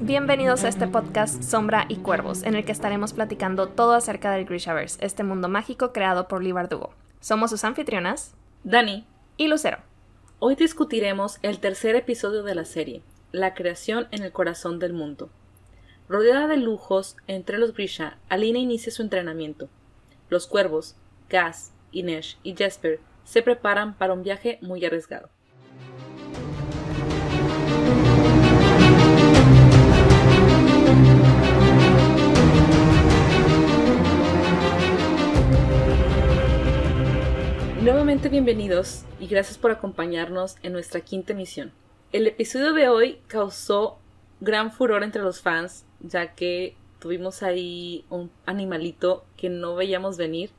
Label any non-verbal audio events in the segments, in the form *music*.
bienvenidos a este podcast Sombra y Cuervos, en el que estaremos platicando todo acerca del Grishaverse, este mundo mágico creado por Lee Bardugo. Somos sus anfitrionas, Dani y Lucero. Hoy discutiremos el tercer episodio de la serie, La creación en el corazón del mundo. Rodeada de lujos entre los Grisha, Alina inicia su entrenamiento. Los cuervos, Gas, Inesh y Jasper se preparan para un viaje muy arriesgado. Nuevamente bienvenidos y gracias por acompañarnos en nuestra quinta emisión. El episodio de hoy causó gran furor entre los fans, ya que tuvimos ahí un animalito que no veíamos venir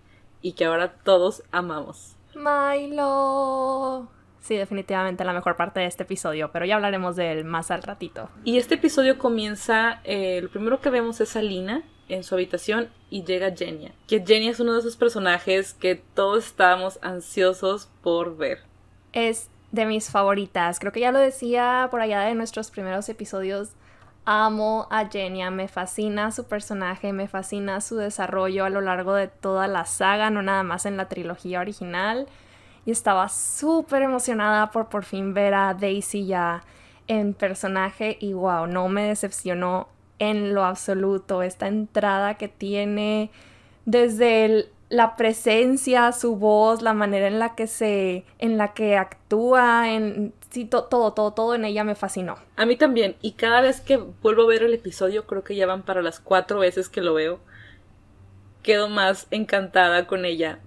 y que ahora todos amamos. Milo. Sí, definitivamente la mejor parte de este episodio, pero ya hablaremos de él más al ratito. Y este episodio comienza, eh, lo primero que vemos es a Lina, en su habitación y llega Jenny. Que Jenny es uno de esos personajes que todos estábamos ansiosos por ver. Es de mis favoritas. Creo que ya lo decía por allá de nuestros primeros episodios. Amo a Jenny, me fascina su personaje, me fascina su desarrollo a lo largo de toda la saga, no nada más en la trilogía original. Y estaba súper emocionada por por fin ver a Daisy ya en personaje y wow, no me decepcionó en lo absoluto, esta entrada que tiene desde la presencia, su voz, la manera en la que se, en la que actúa, en sí, todo, todo, todo en ella me fascinó. A mí también, y cada vez que vuelvo a ver el episodio, creo que ya van para las cuatro veces que lo veo, quedo más encantada con ella,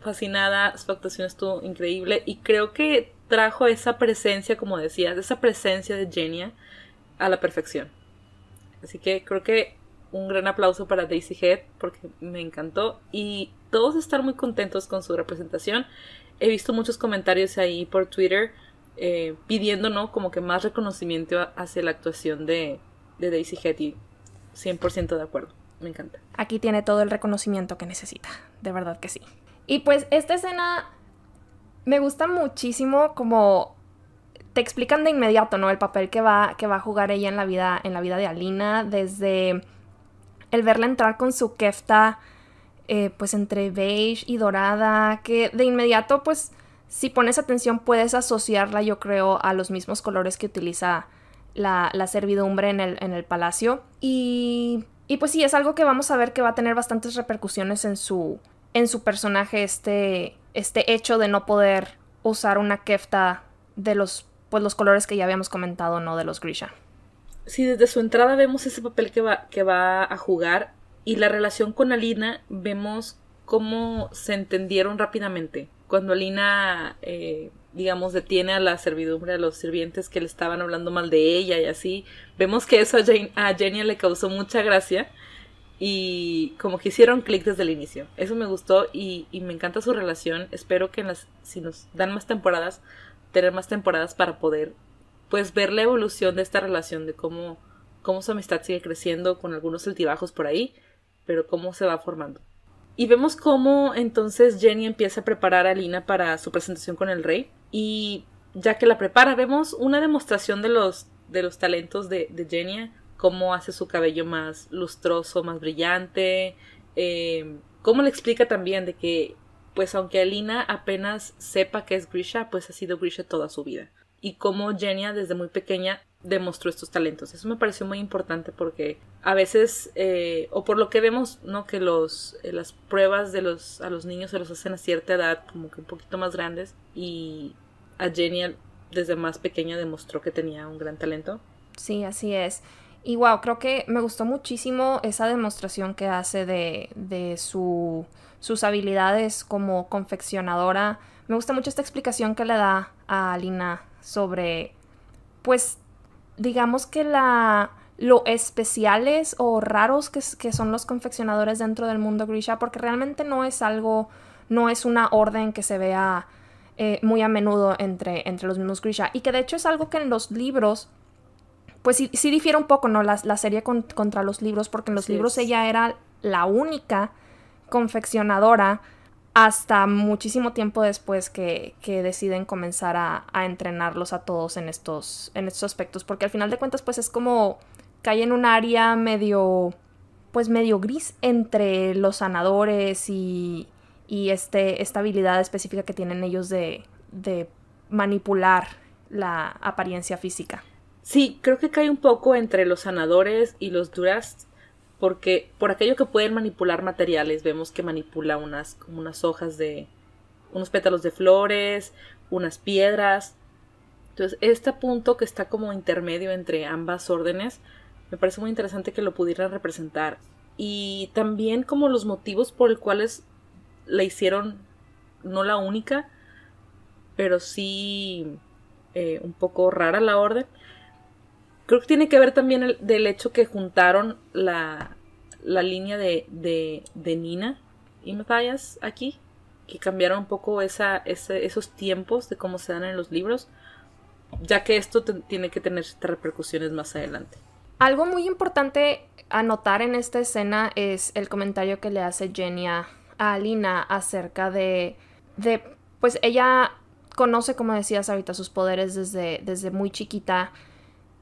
fascinada, su actuación estuvo increíble y creo que trajo esa presencia, como decías, esa presencia de Genia a la perfección. Así que creo que un gran aplauso para Daisy Head porque me encantó y todos están muy contentos con su representación. He visto muchos comentarios ahí por Twitter pidiéndonos eh, pidiendo, Como que más reconocimiento hacia la actuación de, de Daisy Head y 100% de acuerdo. Me encanta. Aquí tiene todo el reconocimiento que necesita, de verdad que sí. Y pues esta escena me gusta muchísimo como te explican de inmediato, ¿no? El papel que va, que va a jugar ella en la vida, en la vida de Alina, desde el verla entrar con su kefta, eh, pues entre beige y dorada, que de inmediato, pues, si pones atención, puedes asociarla, yo creo, a los mismos colores que utiliza la, servidumbre en el, en el palacio. Y, pues sí, es algo que vamos a ver que va a tener bastantes repercusiones en su, en su personaje, este, este hecho de no poder usar una kefta de los pues los colores que ya habíamos comentado, ¿no? De los Grisha. Sí, desde su entrada vemos ese papel que va, que va a jugar y la relación con Alina vemos cómo se entendieron rápidamente. Cuando Alina, eh, digamos, detiene a la servidumbre, a los sirvientes que le estaban hablando mal de ella y así, vemos que eso a, Jenny le causó mucha gracia y como que hicieron clic desde el inicio. Eso me gustó y, y, me encanta su relación. Espero que en las, si nos dan más temporadas tener más temporadas para poder pues ver la evolución de esta relación, de cómo, su amistad sigue creciendo con algunos altibajos por ahí, pero cómo se va formando. Y vemos cómo entonces Jenny empieza a preparar a Lina para su presentación con el rey y ya que la prepara vemos una demostración de los, de los talentos de, Jenny, cómo hace su cabello más lustroso, más brillante, eh, cómo le explica también de que pues aunque Alina apenas sepa que es Grisha, pues ha sido Grisha toda su vida. Y como Genia desde muy pequeña demostró estos talentos. Eso me pareció muy importante porque a veces, eh, o por lo que vemos, ¿no? Que los, eh, las pruebas de los, a los niños se los hacen a cierta edad, como que un poquito más grandes, y a Genia desde más pequeña demostró que tenía un gran talento. Sí, así es. Y wow, creo que me gustó muchísimo esa demostración que hace de, de su sus habilidades como confeccionadora. Me gusta mucho esta explicación que le da a Alina sobre, pues, digamos que la lo especiales o raros que, son los confeccionadores dentro del mundo Grisha, porque realmente no es algo, no es una orden que se vea eh, muy a menudo entre, entre los mismos Grisha, y que de hecho es algo que en los libros pues sí, difiere un poco, ¿no? La, la serie contra los libros, porque en los libros ella era la única confeccionadora hasta muchísimo tiempo después que, deciden comenzar a, entrenarlos a todos en estos, en estos aspectos, porque al final de cuentas pues es como cae en un área medio, pues medio gris entre los sanadores y, y este, esta habilidad específica que tienen ellos de, de manipular la apariencia física. Sí, creo que cae un poco entre los sanadores y los duras porque por aquello que pueden manipular materiales, vemos que manipula unas, unas hojas de, unos pétalos de flores, unas piedras. Entonces, este punto que está como intermedio entre ambas órdenes, me parece muy interesante que lo pudieran representar. Y también como los motivos por los cuales la hicieron, no la única, pero sí eh, un poco rara la orden. Creo que tiene que ver también el, del hecho que juntaron la, la línea de, de, Nina y Matthias aquí, que cambiaron un poco esa, esos tiempos de cómo se dan en los libros, ya que esto tiene que tener repercusiones más adelante. Algo muy importante a notar en esta escena es el comentario que le hace Jenny a, Alina acerca de, de, pues ella conoce, como decías ahorita, sus poderes desde, desde muy chiquita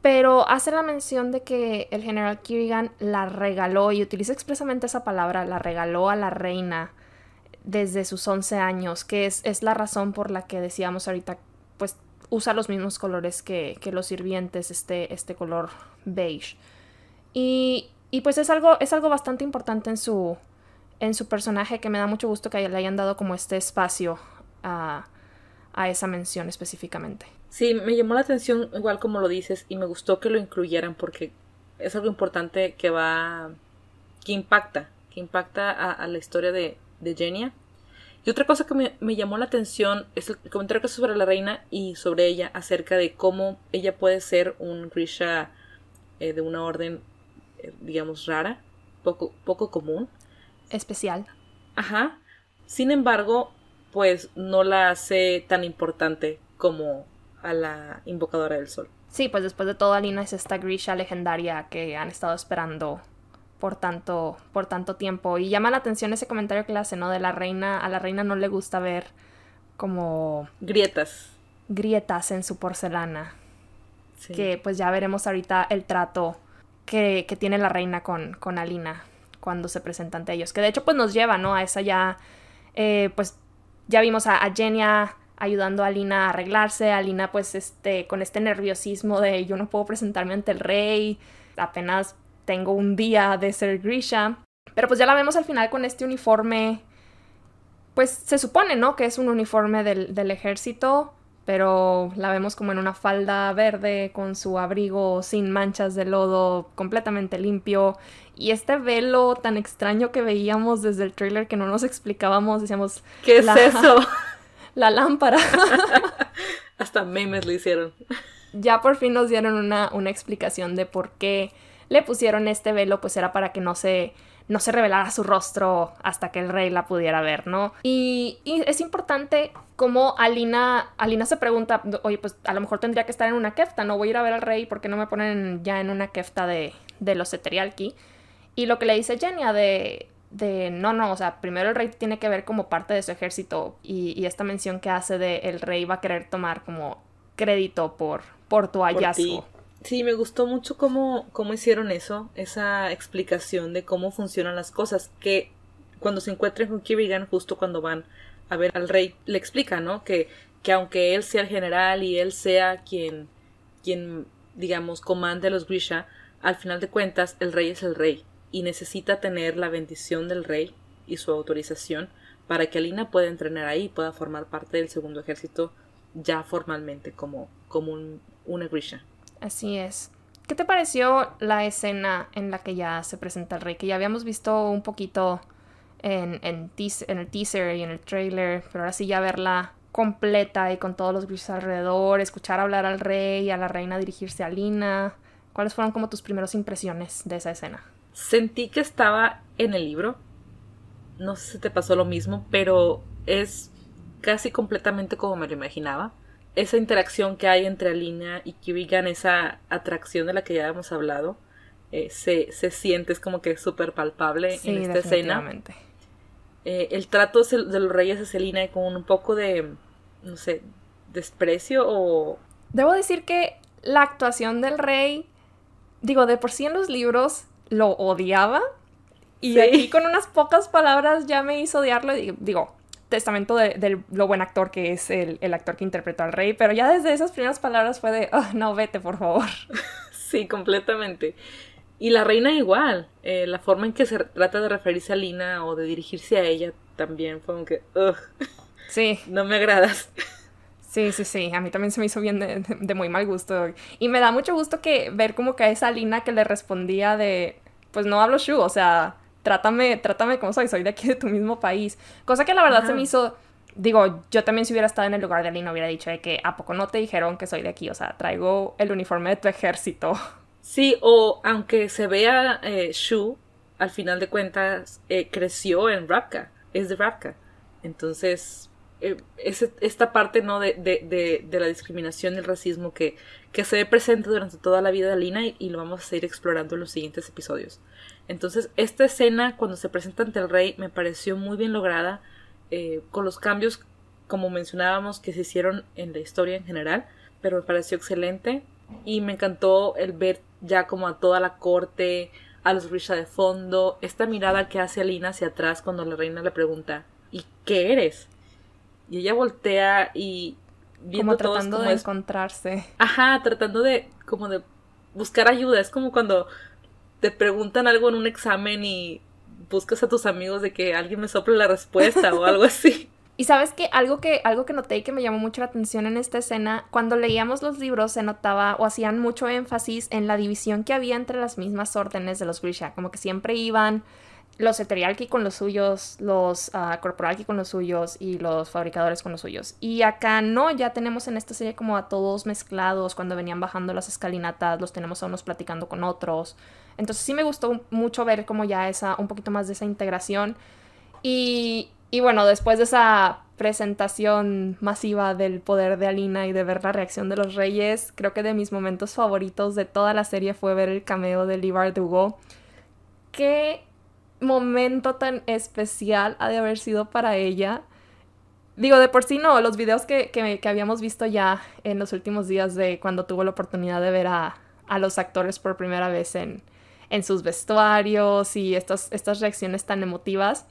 pero hace la mención de que el general Kirigan la regaló, y utiliza expresamente esa palabra, la regaló a la reina desde sus 11 años, que es, la razón por la que decíamos ahorita, pues usa los mismos colores que, los sirvientes, este, este color beige. Y, pues es algo, es algo bastante importante en su, en su personaje que me da mucho gusto que le hayan dado como este espacio a, a esa mención específicamente. Sí, me llamó la atención igual como lo dices y me gustó que lo incluyeran porque es algo importante que va, que impacta, que impacta a, la historia de, de Genia. Y otra cosa que me, llamó la atención es el comentario que sobre la reina y sobre ella acerca de cómo ella puede ser un Grisha eh, de una orden, eh, digamos, rara, poco, poco común. Especial. Ajá. Sin embargo, pues no la hace tan importante como a la invocadora del sol. Sí, pues después de todo Alina es esta Grisha legendaria que han estado esperando por tanto, por tanto tiempo. Y llama la atención ese comentario que le hace, ¿no? De la reina, a la reina no le gusta ver como... Grietas. Grietas en su porcelana. Que pues ya veremos ahorita el trato que, tiene la reina con, con Alina cuando se presenta ante ellos. Que de hecho pues nos lleva, ¿no? A esa ya, eh, pues ya vimos a, a Genia ayudando a Alina a arreglarse, Alina pues este, con este nerviosismo de yo no puedo presentarme ante el rey, apenas tengo un día de ser Grisha, pero pues ya la vemos al final con este uniforme, pues se supone, ¿no? Que es un uniforme del, ejército, pero la vemos como en una falda verde con su abrigo sin manchas de lodo, completamente limpio. Y este velo tan extraño que veíamos desde el trailer que no nos explicábamos, decíamos... ¿Qué es eso? *laughs* la lámpara. *laughs* Hasta memes le hicieron. Ya por fin nos dieron una, una explicación de por qué le pusieron este velo, pues era para que no se no se revelara su rostro hasta que el rey la pudiera ver, ¿no? Y, es importante como Alina, Alina se pregunta, oye, pues a lo mejor tendría que estar en una kefta, no voy a ir a ver al rey porque no me ponen ya en una kefta de, de los Eterialki. Y lo que le dice Jenny de, de no, no, o sea, primero el rey tiene que ver como parte de su ejército y, esta mención que hace de el rey va a querer tomar como crédito por, por tu hallazgo. sí, me gustó mucho cómo, cómo hicieron eso, esa explicación de cómo funcionan las cosas, que cuando se encuentran con Kirigan, justo cuando van a ver al rey, le explica, ¿no? Que, que aunque él sea el general y él sea quien, quien digamos, comande a los Grisha, al final de cuentas, el rey es el rey y necesita tener la bendición del rey y su autorización para que Alina pueda entrenar ahí y pueda formar parte del segundo ejército ya formalmente como, como una Grisha. Así es. ¿Qué te pareció la escena en la que ya se presenta el rey? Que ya habíamos visto un poquito en, en el teaser y en el trailer, pero ahora sí ya verla completa y con todos los Grishas alrededor, escuchar hablar al rey y a la reina dirigirse a Alina. ¿Cuáles fueron como tus primeras impresiones de esa escena? Sentí que estaba en el libro. No sé si te pasó lo mismo, pero es casi completamente como me lo imaginaba. Esa interacción que hay entre Alina y Kirigan, esa atracción de la que ya hemos hablado, eh, se, se, siente, es como que es súper palpable en esta escena. Eh, el trato de los reyes de Selina con un poco de, no sé, desprecio o... Debo decir que la actuación del rey, digo, de por sí en los libros lo odiaba. Y con unas pocas palabras ya me hizo odiarlo. Digo, testamento de, lo buen actor que es el, actor que interpretó al rey, pero ya desde esas primeras palabras fue de, ah, no, vete, por favor. *laughs* Sí, completamente. Y la reina igual, eh, la forma en que se trata de referirse a Lina o de dirigirse a ella también fue como que, sí. *laughs* no me agradas. Sí, sí, sí, a mí también se me hizo bien de, muy mal gusto. Y me da mucho gusto que ver como que esa Lina que le respondía de, pues no hablo shu, o sea, trátame, trátame como soy, soy de aquí de tu mismo país. Cosa que la verdad se me hizo, digo, yo también si hubiera estado en el lugar de Lina hubiera dicho de que, ¿a poco no te dijeron que soy de aquí? O sea, traigo el uniforme de tu ejército. Sí, o aunque se vea eh, Shu, al final de cuentas eh, creció en Rapka, es de Rapka. Entonces, eh, esta parte ¿no? De, de, de, la discriminación y el racismo que, que se ve presente durante toda la vida de Lina y, lo vamos a seguir explorando en los siguientes episodios. Entonces, esta escena cuando se presenta ante el rey me pareció muy bien lograda eh, con los cambios, como mencionábamos, que se hicieron en la historia en general, pero me pareció excelente y me encantó el ver ya como a toda la corte, a los Risha de fondo, esta mirada que hace Alina hacia atrás cuando la reina le pregunta ¿Y qué eres? Y ella voltea y viendo como tratando de encontrarse. Ajá, tratando de como de buscar ayuda. Es como cuando te preguntan algo en un examen y buscas a tus amigos de que alguien me sople la respuesta o algo así. *laughs* Y sabes que algo que algo que noté y que me llamó mucho la atención en esta escena, cuando leíamos los libros se notaba o hacían mucho énfasis en la división que había entre las mismas órdenes de los Grisha, como que siempre iban los Eterialki con los suyos, los uh, ah, Corporalki con los suyos y los fabricadores con los suyos. Y acá no, ya tenemos en esta serie como a todos mezclados, cuando venían bajando las escalinatas, los tenemos a unos platicando con otros. Entonces sí me gustó mucho ver como ya esa, un poquito más de esa integración. Y, bueno, después de esa presentación masiva del poder de Alina y de ver la reacción de los reyes, creo que de mis momentos favoritos de toda la serie fue ver el cameo de Lee Hugo. Que momento tan especial ha de haber sido para ella. Digo, de por sí no, los videos que, habíamos visto ya en los últimos días de cuando tuvo la oportunidad de ver a, los actores por primera vez en, sus vestuarios y estas, estas reacciones tan emotivas.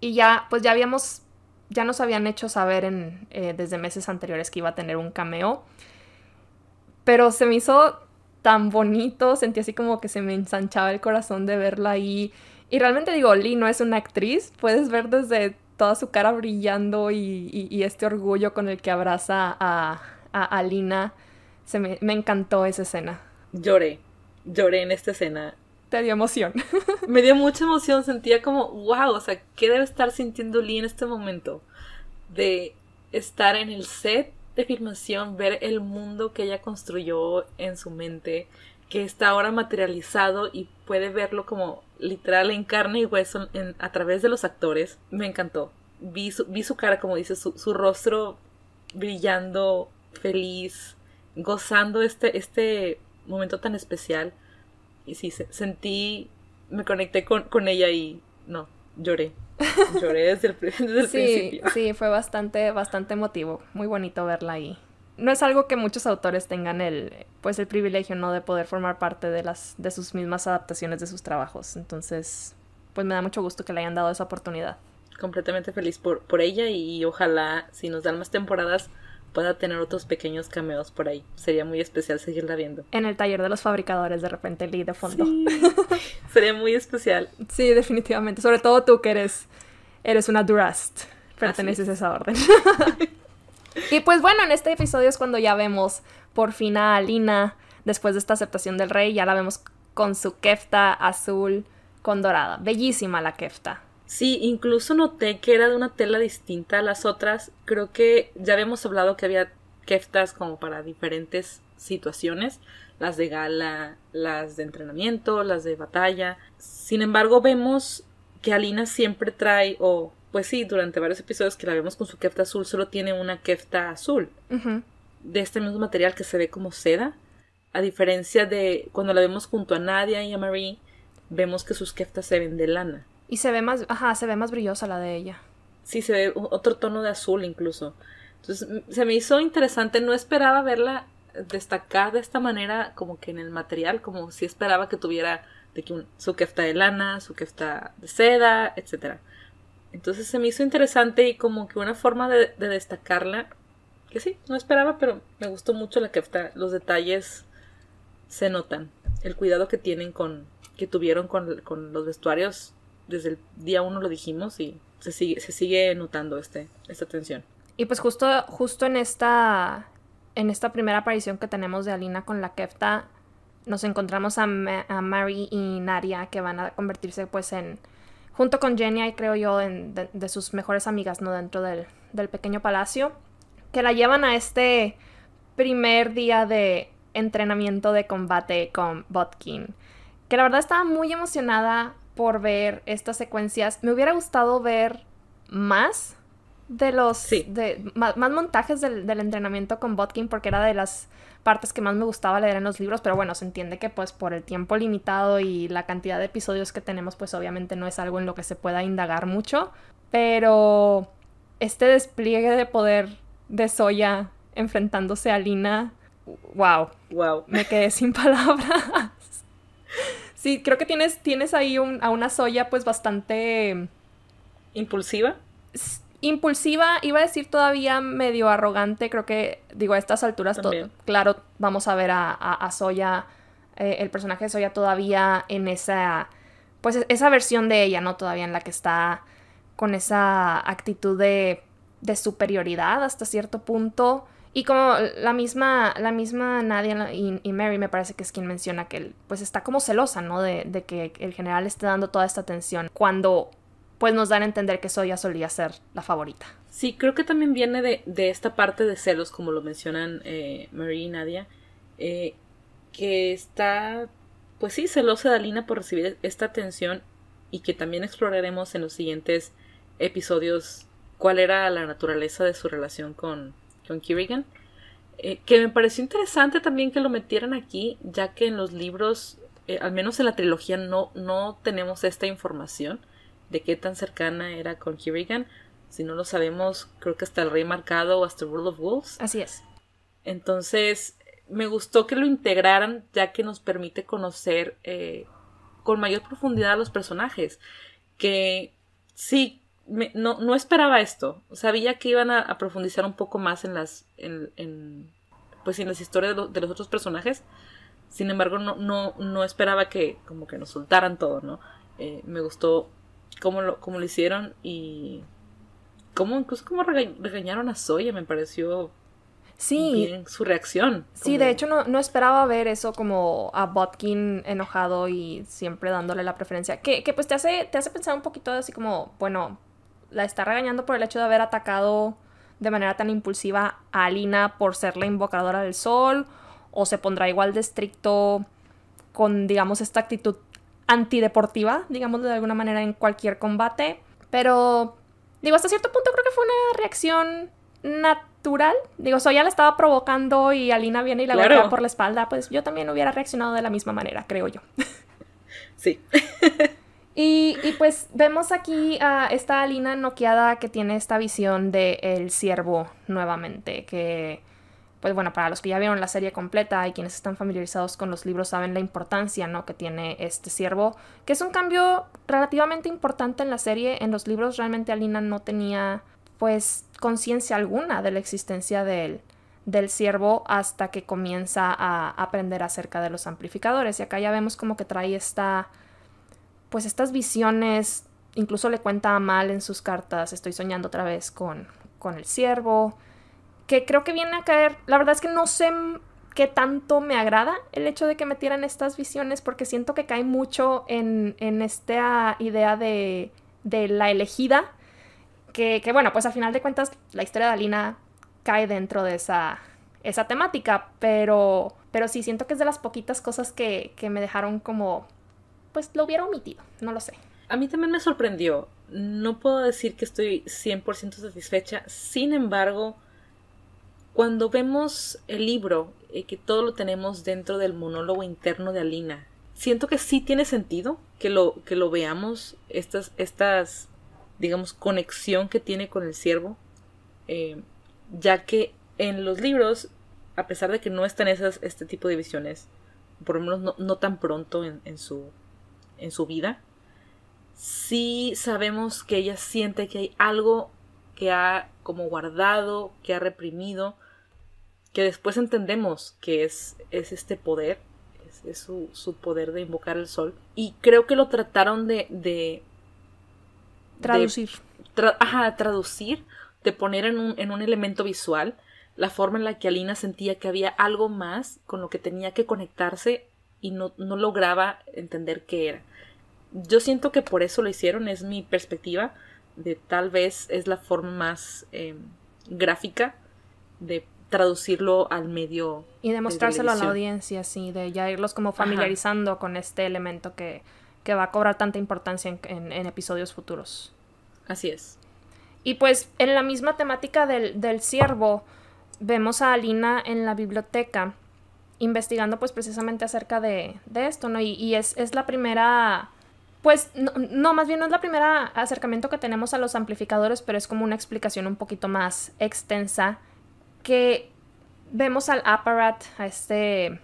Y ya, pues ya habíamos, ya nos habían hecho saber eh, desde meses anteriores que iba a tener un cameo. Pero se me hizo tan bonito, sentí así como que se me ensanchaba el corazón de verla ahí. Y realmente digo, Lee no es una actriz, puedes ver desde toda su cara brillando y, este orgullo con el que abraza a, Lina. Se me, me, encantó esa escena. Lloré, lloré en esta escena. Te dio emoción. *laughs* me dio mucha emoción, sentía como, wow, o sea, ¿qué debe estar sintiendo Lee en este momento? De estar en el set de filmación, ver el mundo que ella construyó en su mente, que está ahora materializado y puede verlo como literal en carne y hueso a través de los actores, me encantó. Vi su, cara, como dice su, rostro brillando, feliz, gozando este, este momento tan especial. Y sí, sentí, me conecté con, con, ella y no, lloré. *laughs* Lloré desde el, sí, principio. Sí, fue bastante, bastante emotivo. Muy bonito verla ahí no es algo que muchos autores tengan el, pues el privilegio, ¿no? De poder formar parte de, las, de sus mismas adaptaciones de sus trabajos. Entonces, pues me da mucho gusto que le hayan dado esa oportunidad. Completamente feliz por, por ella y ojalá si nos dan más temporadas pueda tener otros pequeños cameos por ahí. Sería muy especial seguirla viendo. En el taller de los fabricadores, de repente Lee, de fondo. *laughs* Sería muy especial. Sí, definitivamente. Sobre todo tú que eres, eres una Durast. Perteneces a esa orden. *laughs* Y pues bueno, en este episodio es cuando ya vemos por fin a Alina, después de esta aceptación del rey, ya la vemos con su kefta azul con dorada. Bellísima la kefta. Sí, incluso noté que era de una tela distinta a las otras. Creo que ya habíamos hablado que había keftas como para diferentes situaciones, las de gala, las de entrenamiento, las de batalla. Sin embargo, vemos que Alina siempre trae o pues sí, durante varios episodios que la vemos con su kefta azul, solo tiene una kefta azul. De este mismo material que se ve como seda. A diferencia de cuando la vemos junto a Nadia y a Marie, vemos que sus keftas se ven de lana. Y se ve más, ajá, se ve más brillosa la de ella. Sí, se ve otro tono de azul incluso. Entonces, se me hizo interesante, no esperaba verla destacar de esta manera como que en el material, como si esperaba que tuviera su kefta de lana, su kefta de seda, etcétera. Entonces se me hizo interesante y como que una forma de, destacarla, que sí, no esperaba, pero me gustó mucho la kefta. Los detalles se notan. El cuidado que tienen con, que tuvieron con, los vestuarios, desde el día uno lo dijimos y se sigue, se sigue notando este, esta tensión. Y pues justo, justo en esta, en esta primera aparición que tenemos de Alina con la kefta, nos encontramos a, a Mary y Naria que van a convertirse pues en junto con y creo yo, de, sus mejores amigas, ¿no? Dentro del, del pequeño palacio, que la llevan a este primer día de entrenamiento de combate con Botkin. Que la verdad estaba muy emocionada por ver estas secuencias. Me hubiera gustado ver más, de los de, más, montajes del, entrenamiento con Botkin porque era de las partes que más me gustaba leer en los libros, pero bueno, se entiende que pues por el tiempo limitado y la cantidad de episodios que tenemos, pues obviamente no es algo en lo que se pueda indagar mucho, pero este despliegue de poder de Soya enfrentándose a Lina, wow, wow, me quedé sin *laughs* palabras. sí, creo que tienes tienes ahí a una Soya pues bastante impulsiva impulsiva, iba a decir todavía medio arrogante, creo que, digo, a estas alturas, claro, vamos a ver a, Soya, eh, el personaje de Soya todavía en esa, pues e-, esa versión de ella, ¿no? Todavía en la que está con esa actitud de, superioridad hasta cierto punto. Y como la misma, la misma Nadia y, Mary me parece que es quien menciona que él, pues está como celosa, ¿no? De, de que el general esté dando toda esta atención. Cuando pues nos dan a entender que ya solía ser la favorita. Sí, creo que también viene de, esta parte de celos, como lo mencionan eh, Marie y Nadia, eh, que está, pues sí, celosa de Alina por recibir esta atención y que también exploraremos en los siguientes episodios cuál era la naturaleza de su relación con, con Kirigan. Eh, que me pareció interesante también que lo metieran aquí, ya que en los libros, al menos en la trilogía, no, no tenemos esta información de qué tan cercana era con Kirigan, Si no lo sabemos, creo que hasta el Rey Marcado o hasta World of Wolves. Así es. Entonces, me gustó que lo integraran ya que nos permite conocer eh, con mayor profundidad a los personajes. Que sí, no, no, esperaba esto. Sabía que iban a, profundizar un poco más en las, en, pues, en las historias de, los otros personajes. Sin embargo, no, no, no esperaba que como que nos soltaran todo, ¿no? Eh, me gustó cómo lo, hicieron y cómo incluso cómo regañaron a Soya me pareció sí su reacción. Sí, de hecho no, no, esperaba ver eso como a Botkin enojado y siempre dándole la preferencia. Que, pues te hace, te hace pensar un poquito así como, bueno, la está regañando por el hecho de haber atacado de manera tan impulsiva a Alina por ser la invocadora del sol o se pondrá igual de estricto con, digamos, esta actitud antideportiva, digamos, de alguna manera, en cualquier combate. Pero, digo, hasta cierto punto creo que fue una reacción natural. Digo, Soya la estaba provocando y Alina viene y la golpea por la espalda. Pues yo también hubiera reaccionado de la misma manera, creo yo. *laughs* Sí. *laughs* y, pues vemos aquí a esta Alina noqueada que tiene esta visión del ciervo nuevamente, que pues bueno, para los que ya vieron la serie completa y quienes están familiarizados con los libros saben la importancia ¿no? que tiene este siervo. que es un cambio relativamente importante en la serie. En los libros realmente Alina no tenía pues conciencia alguna de la existencia del, del ciervo hasta que comienza a aprender acerca de los amplificadores. Y acá ya vemos como que trae esta, pues estas visiones, incluso le cuenta a Mal en sus cartas, estoy soñando otra vez con, con el ciervo que creo que viene a caer, la verdad es que no sé qué tanto me agrada el hecho de que metieran estas visiones porque siento que cae mucho en, en esta idea de, de la elegida, que, bueno, pues al final de cuentas la historia de Alina cae dentro de esa, esa temática, pero, pero sí siento que es de las poquitas cosas que, que me dejaron como, pues lo hubiera omitido, no lo sé. A mí también me sorprendió, no puedo decir que estoy 100% satisfecha, sin embargo, cuando vemos el libro, eh, que todo lo tenemos dentro del monólogo interno de Alina, siento que sí tiene sentido que lo, que lo veamos, estas, estas, digamos, conexión que tiene con el siervo, eh, ya que en los libros, a pesar de que no están esas, este tipo de visiones, por lo menos no, tan pronto en, su, en su vida, sí sabemos que ella siente que hay algo que ha como guardado, que ha reprimido, que después entendemos que es, es este poder, es, su, su, poder de invocar el sol. Y creo que lo trataron de... de traducir. ajá, traducir, de poner en un, elemento visual la forma en la que Alina sentía que había algo más con lo que tenía que conectarse y no, lograba entender qué era. Yo siento que por eso lo hicieron, es mi perspectiva de tal vez es la forma más em, gráfica de traducirlo al medio. Y demostrárselo a la audiencia, así de ya irlos como familiarizando con este elemento que, va a cobrar tanta importancia en, episodios futuros. Así es. Y pues en la misma temática del, ciervo, vemos a Alina en la biblioteca investigando pues precisamente acerca de, de esto, ¿no? Y, es, es, la primera, pues no, no, más bien no es la primera acercamiento que tenemos a los amplificadores, pero es como una explicación un poquito más extensa que vemos al aparat, a este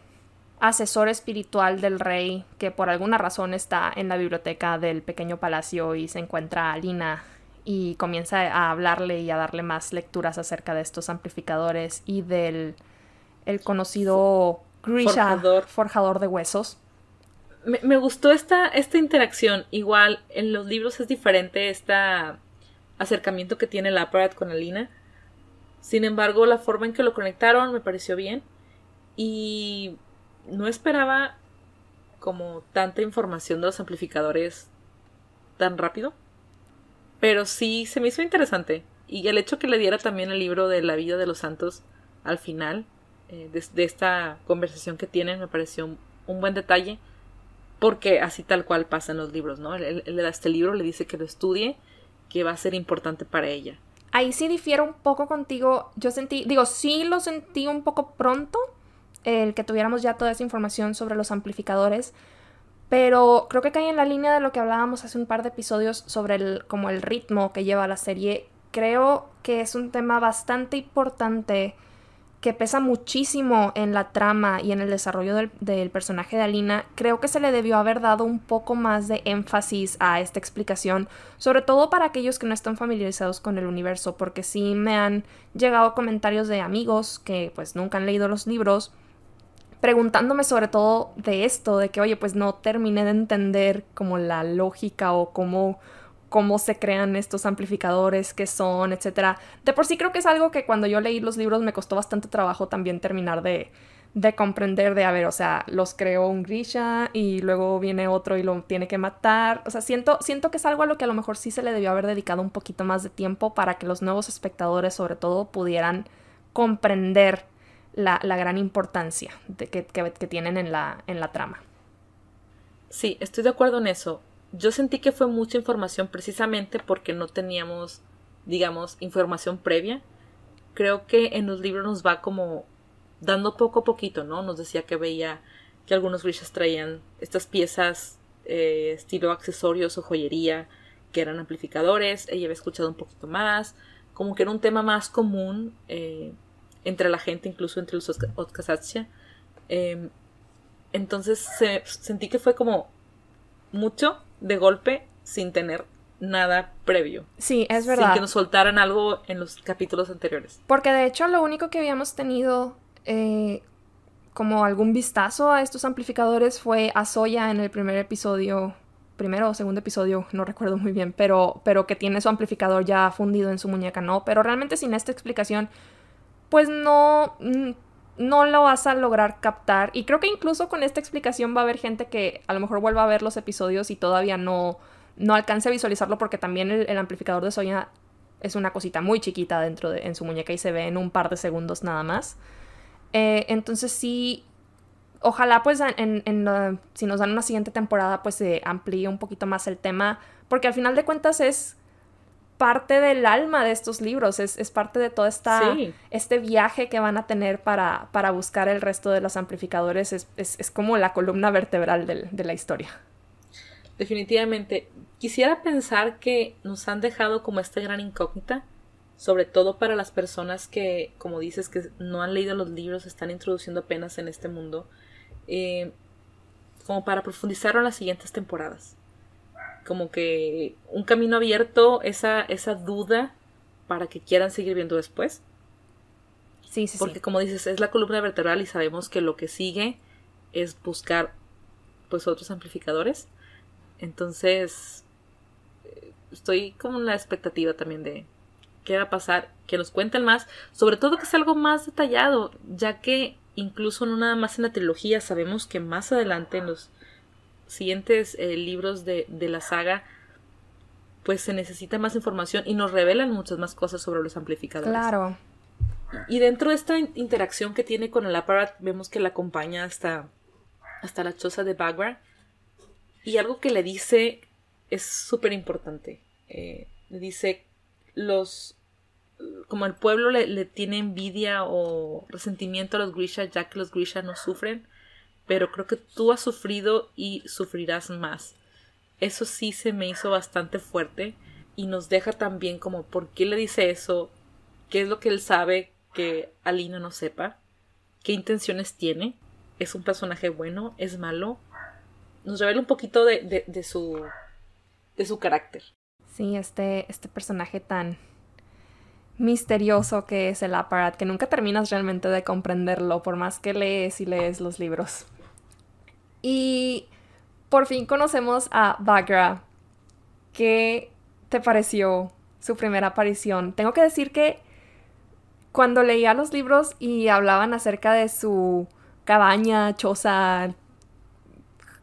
asesor espiritual del rey, que por alguna razón está en la biblioteca del pequeño palacio y se encuentra a Lina y comienza a hablarle y a darle más lecturas acerca de estos amplificadores y del el conocido Grisha, forjador, de huesos. Me, gustó esta, esta interacción. Igual en los libros es diferente este acercamiento que tiene el aparat con Alina. Sin embargo, la forma en que lo conectaron me pareció bien y no esperaba como tanta información de los amplificadores tan rápido, pero sí se me hizo interesante y el hecho que le diera también el libro de la vida de los santos al final eh, de, esta conversación que tienen me pareció un, buen detalle porque así tal cual pasa en los libros, ¿no? él le da este libro, le dice que lo estudie, que va a ser importante para ella. Ahí sí difiero un poco contigo. Yo sentí, digo, sí lo sentí un poco pronto, el que tuviéramos ya toda esa información sobre los amplificadores, pero creo que cae en la línea de lo que hablábamos hace un par de episodios sobre el, como el ritmo que lleva la serie. Creo que es un tema bastante importante que pesa muchísimo en la trama y en el desarrollo del, personaje de Alina, creo que se le debió haber dado un poco más de énfasis a esta explicación, sobre todo para aquellos que no están familiarizados con el universo, porque sí me han llegado comentarios de amigos que pues nunca han leído los libros, preguntándome sobre todo de esto, de que oye, pues no terminé de entender como la lógica o cómo cómo se crean estos amplificadores, qué son, etcétera. De por sí creo que es algo que cuando yo leí los libros me costó bastante trabajo también terminar de, de comprender, de, a ver, o sea, los creó un Grisha y luego viene otro y lo tiene que matar. O sea, siento, siento que es algo a lo que a lo mejor sí se le debió haber dedicado un poquito más de tiempo para que los nuevos espectadores sobre todo pudieran comprender la, gran importancia de que, que, que, tienen en la, en la trama. Sí, estoy de acuerdo en eso yo sentí que fue mucha información precisamente porque no teníamos, digamos, información previa. Creo que en los libros nos va como dando poco a poquito, ¿no? Nos decía que veía que algunos grishas traían estas piezas eh, estilo accesorios o joyería que eran amplificadores, ella había escuchado un poquito más, como que era un tema más común eh, entre la gente, incluso entre los Otkasatsia. Em, entonces sentí que fue como mucho de golpe sin tener nada previo. Sí, es verdad. Sin que nos soltaran algo en los capítulos anteriores. Porque de hecho lo único que habíamos tenido eh, como algún vistazo a estos amplificadores fue a Soya en el primer episodio, primero o segundo episodio, no recuerdo muy bien, pero, pero que tiene su amplificador ya fundido en su muñeca, ¿no? Pero realmente sin esta explicación, pues no, mm, no lo vas a lograr captar. Y creo que incluso con esta explicación va a haber gente que a lo mejor vuelva a ver los episodios y todavía no, no alcance a visualizarlo porque también el, amplificador de Sonia es una cosita muy chiquita dentro de en su muñeca y se ve en un par de segundos nada más. Eh, entonces sí, ojalá pues en, uh, si nos dan una siguiente temporada pues se amplíe un poquito más el tema porque al final de cuentas es parte del alma de estos libros, es, parte de todo esta, este viaje que van a tener para, buscar el resto de los amplificadores, es, como la columna vertebral de la historia. Definitivamente, quisiera pensar que nos han dejado como esta gran incógnita, sobre todo para las personas que, como dices, que no han leído los libros, están introduciendo apenas en este mundo, eh, como para profundizar en las siguientes temporadas como que un camino abierto, esa, esa duda para que quieran seguir viendo después. Sí, sí, Porque como dices, es la columna vertebral y sabemos que lo que sigue es buscar pues otros amplificadores. Entonces, eh, estoy con la expectativa también de qué va a pasar, que nos cuenten más, sobre todo que es algo más detallado, ya que incluso no nada más en la trilogía, sabemos que más adelante en los siguientes eh, libros de, la saga, pues se necesita más información y nos revelan muchas más cosas sobre los amplificadores. Claro. Y dentro de esta interacción que tiene con el aparato vemos que la acompaña hasta, hasta la choza de Bagra. Y algo que le dice es súper importante. Eh, le dice, los, como el pueblo le, le, tiene envidia o resentimiento a los Grisha, ya que los Grisha no sufren, pero creo que tú has sufrido y sufrirás más. Eso sí se me hizo bastante fuerte y nos deja también como por qué le dice eso, qué es lo que él sabe que Alina no sepa, qué intenciones tiene, es un personaje bueno, es malo, nos revela un poquito de, su de su carácter. Sí, este, este personaje tan misterioso que es el aparat, que nunca terminas realmente de comprenderlo, por más que lees y lees los libros. Y por fin conocemos a Bagra. ¿Qué te pareció su primera aparición? Tengo que decir que cuando leía los libros y hablaban acerca de su cabaña, choza,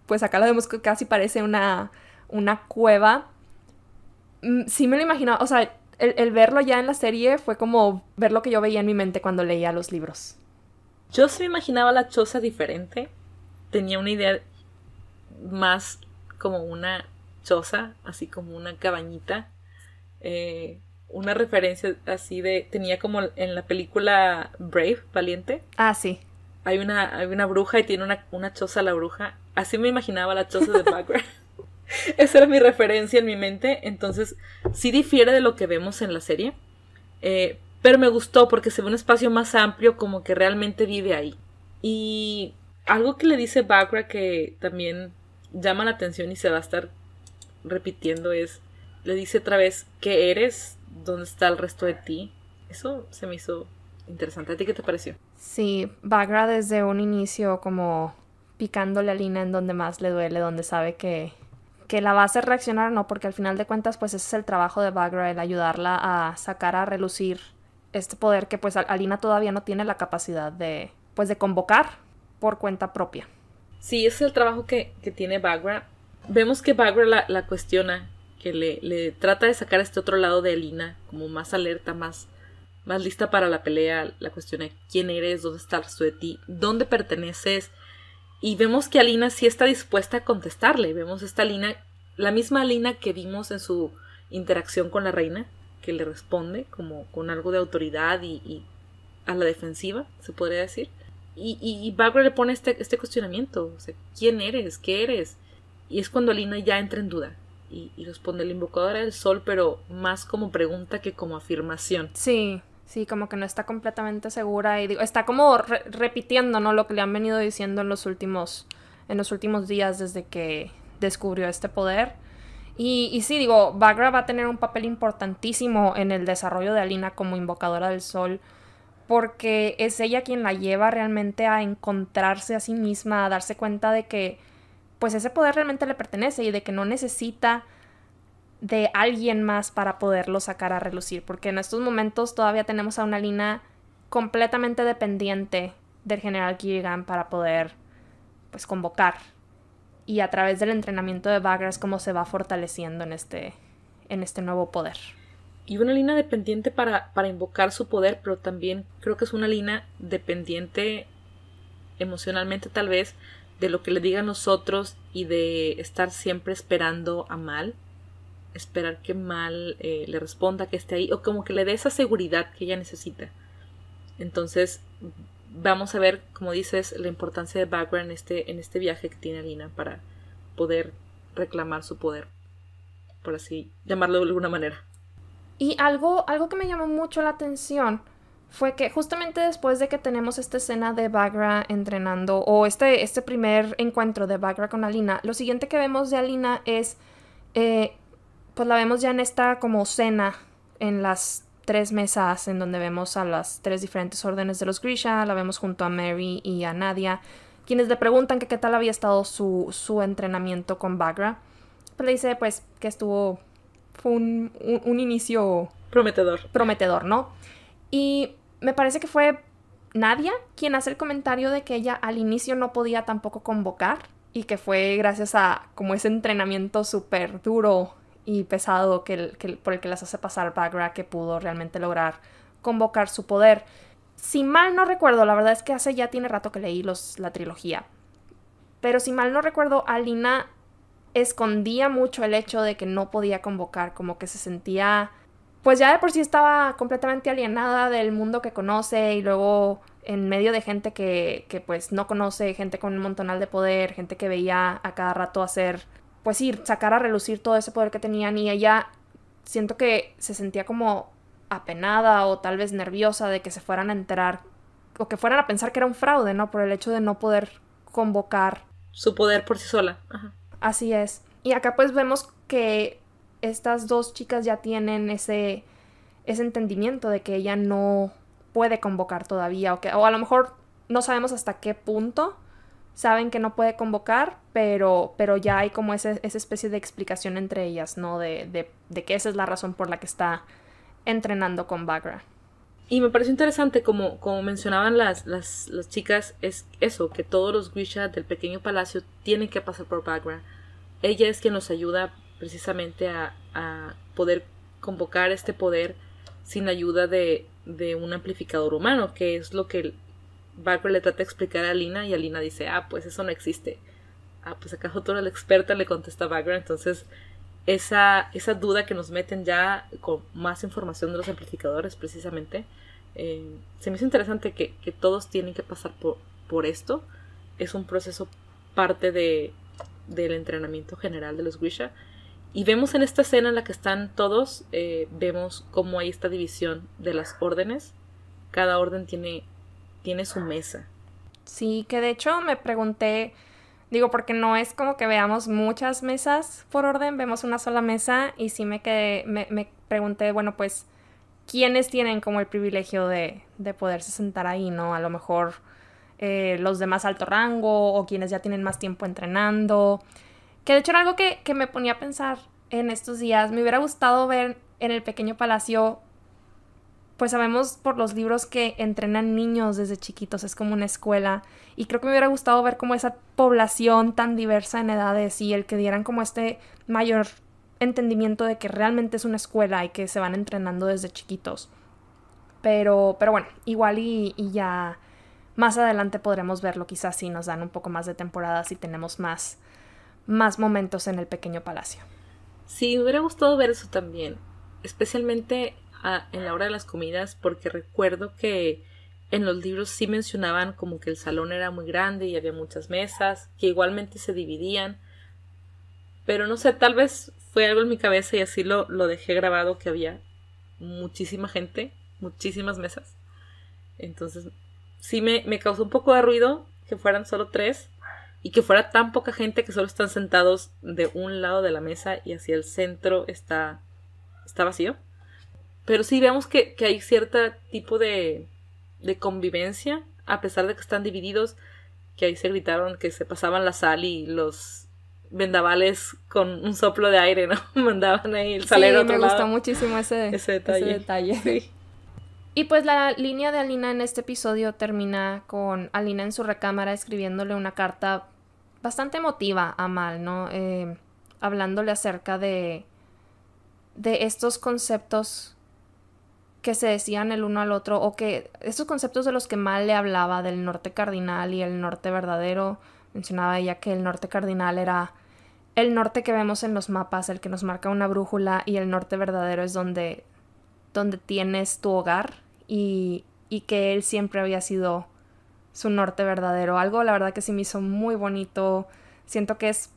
pues acá lo vemos que casi parece una, una cueva. Mm, sí me lo imaginaba, o sea, el, verlo ya en la serie fue como ver lo que yo veía en mi mente cuando leía los libros. Yo sí me imaginaba la choza diferente, tenía una idea más como una choza, así como una cabañita. Eh, una referencia así de. Tenía como en la película Brave, Valiente. Ah, sí. Hay una, una bruja y tiene una, una choza la bruja. Así me imaginaba la choza de background. *laughs* Esa era mi referencia en mi mente. Entonces, sí difiere de lo que vemos en la serie. Eh, pero me gustó porque se ve un espacio más amplio, como que realmente vive ahí. Y algo que le dice Bagra que también llama la atención y se va a estar repitiendo es, le dice otra vez, ¿qué eres? ¿Dónde está el resto de ti? Eso se me hizo interesante. ¿A ti qué te pareció? Sí, Bagra desde un inicio como picándole a Lina en donde más le duele, donde sabe que, que la va a hacer reaccionar o no, porque al final de cuentas pues ese es el trabajo de Bagra, el ayudarla a sacar a relucir este poder que pues Alina todavía no tiene la capacidad de pues de convocar, por cuenta propia. Sí, ese es el trabajo que, tiene Bagra. Vemos que Bagra la, cuestiona, que le, trata de sacar este otro lado de Alina, como más alerta, más, más lista para la pelea, la cuestiona quién eres, dónde está su ti, dónde perteneces. Y vemos que Alina sí está dispuesta a contestarle. Vemos esta Alina, la misma Alina que vimos en su interacción con la reina, que le responde como con algo de autoridad y a la defensiva, se podría decir. Y, y, le pone este, este cuestionamiento, ¿quién eres? ¿Qué eres? Y es cuando Alina ya entra en duda y, responde la Invocadora del sol, pero más como pregunta que como afirmación. Sí, sí, como que no está completamente segura y digo, está como repitiendo, ¿no? Lo que le han venido diciendo en los últimos, días desde que descubrió este poder. Y, y sí, digo, Bagra va a tener un papel importantísimo en el desarrollo de Alina como invocadora del sol porque es ella quien la lleva realmente a encontrarse a sí misma, a darse cuenta de que pues ese poder realmente le pertenece y de que no necesita de alguien más para poderlo sacar a relucir, porque en estos momentos todavía tenemos a una Lina completamente dependiente del general Kirigan para poder pues convocar y a través del entrenamiento de Bagras cómo se va fortaleciendo en este en este nuevo poder y una línea dependiente para, para invocar su poder, pero también creo que es una línea dependiente emocionalmente tal vez de lo que le diga a nosotros y de estar siempre esperando a mal, esperar que mal eh, le responda, que esté ahí, o como que le dé esa seguridad que ella necesita. Entonces, vamos a ver, como dices, la importancia de background en este, en este viaje que tiene Lina para poder reclamar su poder, por así llamarlo de alguna manera. Y algo, algo que me llamó mucho la atención fue que justamente después de que tenemos esta escena de Bagra entrenando, o este, este primer encuentro de Bagra con Alina, lo siguiente que vemos de Alina es, eh, pues la vemos ya en esta como cena, en las tres mesas, en donde vemos a las tres diferentes órdenes de los Grisha, la vemos junto a Mary y a Nadia, quienes le preguntan que qué tal había estado su, su entrenamiento con Bagra. Pues le dice pues que estuvo fue un, inicio... Prometedor. Prometedor, ¿no? Y me parece que fue Nadia quien hace el comentario de que ella al inicio no podía tampoco convocar y que fue gracias a como ese entrenamiento súper duro y pesado que, por el que las hace pasar Bagra que pudo realmente lograr convocar su poder. Si mal no recuerdo, la verdad es que hace ya tiene rato que leí los, la trilogía, pero si mal no recuerdo, Alina escondía mucho el hecho de que no podía convocar, como que se sentía, pues ya de por sí estaba completamente alienada del mundo que conoce y luego en medio de gente que, que pues no conoce, gente con un montonal de poder, gente que veía a cada rato hacer, pues ir, sacar a relucir todo ese poder que tenían y ella siento que se sentía como apenada o tal vez nerviosa de que se fueran a enterar o que fueran a pensar que era un fraude, ¿no? Por el hecho de no poder convocar. Su poder por sí sola. Ajá. Así es. Y acá pues vemos que estas dos chicas ya tienen ese, ese entendimiento de que ella no puede convocar todavía, o, que, a lo mejor no sabemos hasta qué punto saben que no puede convocar, pero, pero ya hay como esa especie de explicación entre ellas, ¿no? De, de, de que esa es la razón por la que está entrenando con Bagra. Y me pareció interesante, como, como mencionaban las, las, las chicas, es eso, que todos los Grisha del pequeño palacio tienen que pasar por Bagra. Ella es quien nos ayuda precisamente a, a poder convocar este poder sin ayuda de, de, un amplificador humano, que es lo que Bagra le trata de explicar a Alina y Alina dice, ah, pues eso no existe. Ah, pues acaso tú la experta, le contesta Bagra, entonces esa, esa duda que nos meten ya con más información de los amplificadores precisamente. Eh, se me hizo interesante que, que todos tienen que pasar por, por, esto. Es un proceso parte de, del entrenamiento general de los Wisha. Y vemos en esta escena en la que están todos, eh, vemos cómo hay esta división de las órdenes. Cada orden tiene, tiene su mesa. Sí, que de hecho me pregunté Digo, porque no es como que veamos muchas mesas por orden, vemos una sola mesa y sí me, quedé, me, pregunté, bueno, pues, ¿quiénes tienen como el privilegio de, poderse sentar ahí, no? A lo mejor eh, los de más alto rango o quienes ya tienen más tiempo entrenando. Que de hecho era algo que, que me ponía a pensar en estos días. Me hubiera gustado ver en el pequeño palacio pues sabemos por los libros que entrenan niños desde chiquitos, es como una escuela. Y creo que me hubiera gustado ver como esa población tan diversa en edades y el que dieran como este mayor entendimiento de que realmente es una escuela y que se van entrenando desde chiquitos. Pero, pero bueno, igual y, ya más adelante podremos verlo, quizás si nos dan un poco más de temporadas si y tenemos más, más momentos en el pequeño palacio. Sí, me hubiera gustado ver eso también, especialmente en la hora de las comidas porque recuerdo que en los libros sí mencionaban como que el salón era muy grande y había muchas mesas que igualmente se dividían pero no sé tal vez fue algo en mi cabeza y así lo, lo dejé grabado que había muchísima gente muchísimas mesas entonces sí me, me causó un poco de ruido que fueran solo tres y que fuera tan poca gente que solo están sentados de un lado de la mesa y hacia el centro está, está vacío. Pero sí vemos que, hay cierto tipo de, convivencia, a pesar de que están divididos, que ahí se gritaron que se pasaban la sal y los vendavales con un soplo de aire, ¿no? *laughs* Mandaban ahí el salero. a otro me gustó muchísimo ese, *laughs* detalle. Y pues la línea de Alina en este episodio termina con Alina en su recámara escribiéndole una carta bastante emotiva a Mal, ¿no? Eh, hablándole acerca de, de estos conceptos que se decían el uno al otro o que esos conceptos de los que mal le hablaba del norte cardinal y el norte verdadero, mencionaba ella que el norte cardinal era el norte que vemos en los mapas, el que nos marca una brújula y el norte verdadero es donde donde tienes tu hogar y, y que él siempre había sido su norte verdadero. Algo la verdad que sí me hizo muy bonito. Siento que es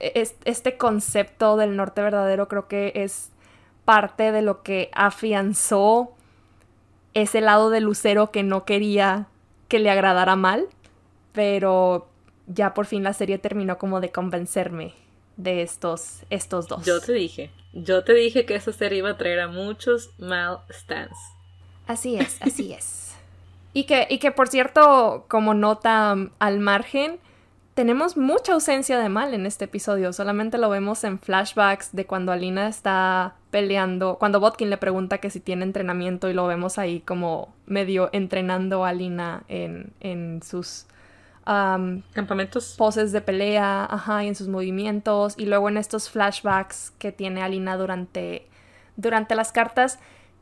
este concepto del norte verdadero creo que es parte de lo que afianzó ese lado de Lucero que no quería que le agradara mal, pero ya por fin la serie terminó como de convencerme de estos, estos dos. Yo te dije, yo te dije que esa serie iba a traer a muchos mal stands. Así es, así es. Y que, y que por cierto, como nota mm, al margen, tenemos mucha ausencia de Mal en este episodio, solamente lo vemos en flashbacks de cuando Alina está peleando, cuando Botkin le pregunta que si tiene entrenamiento y lo vemos ahí como medio entrenando a Alina en, sus campamentos. Poses de pelea, ajá, y en sus movimientos, y luego en estos flashbacks que tiene Alina durante, durante las cartas,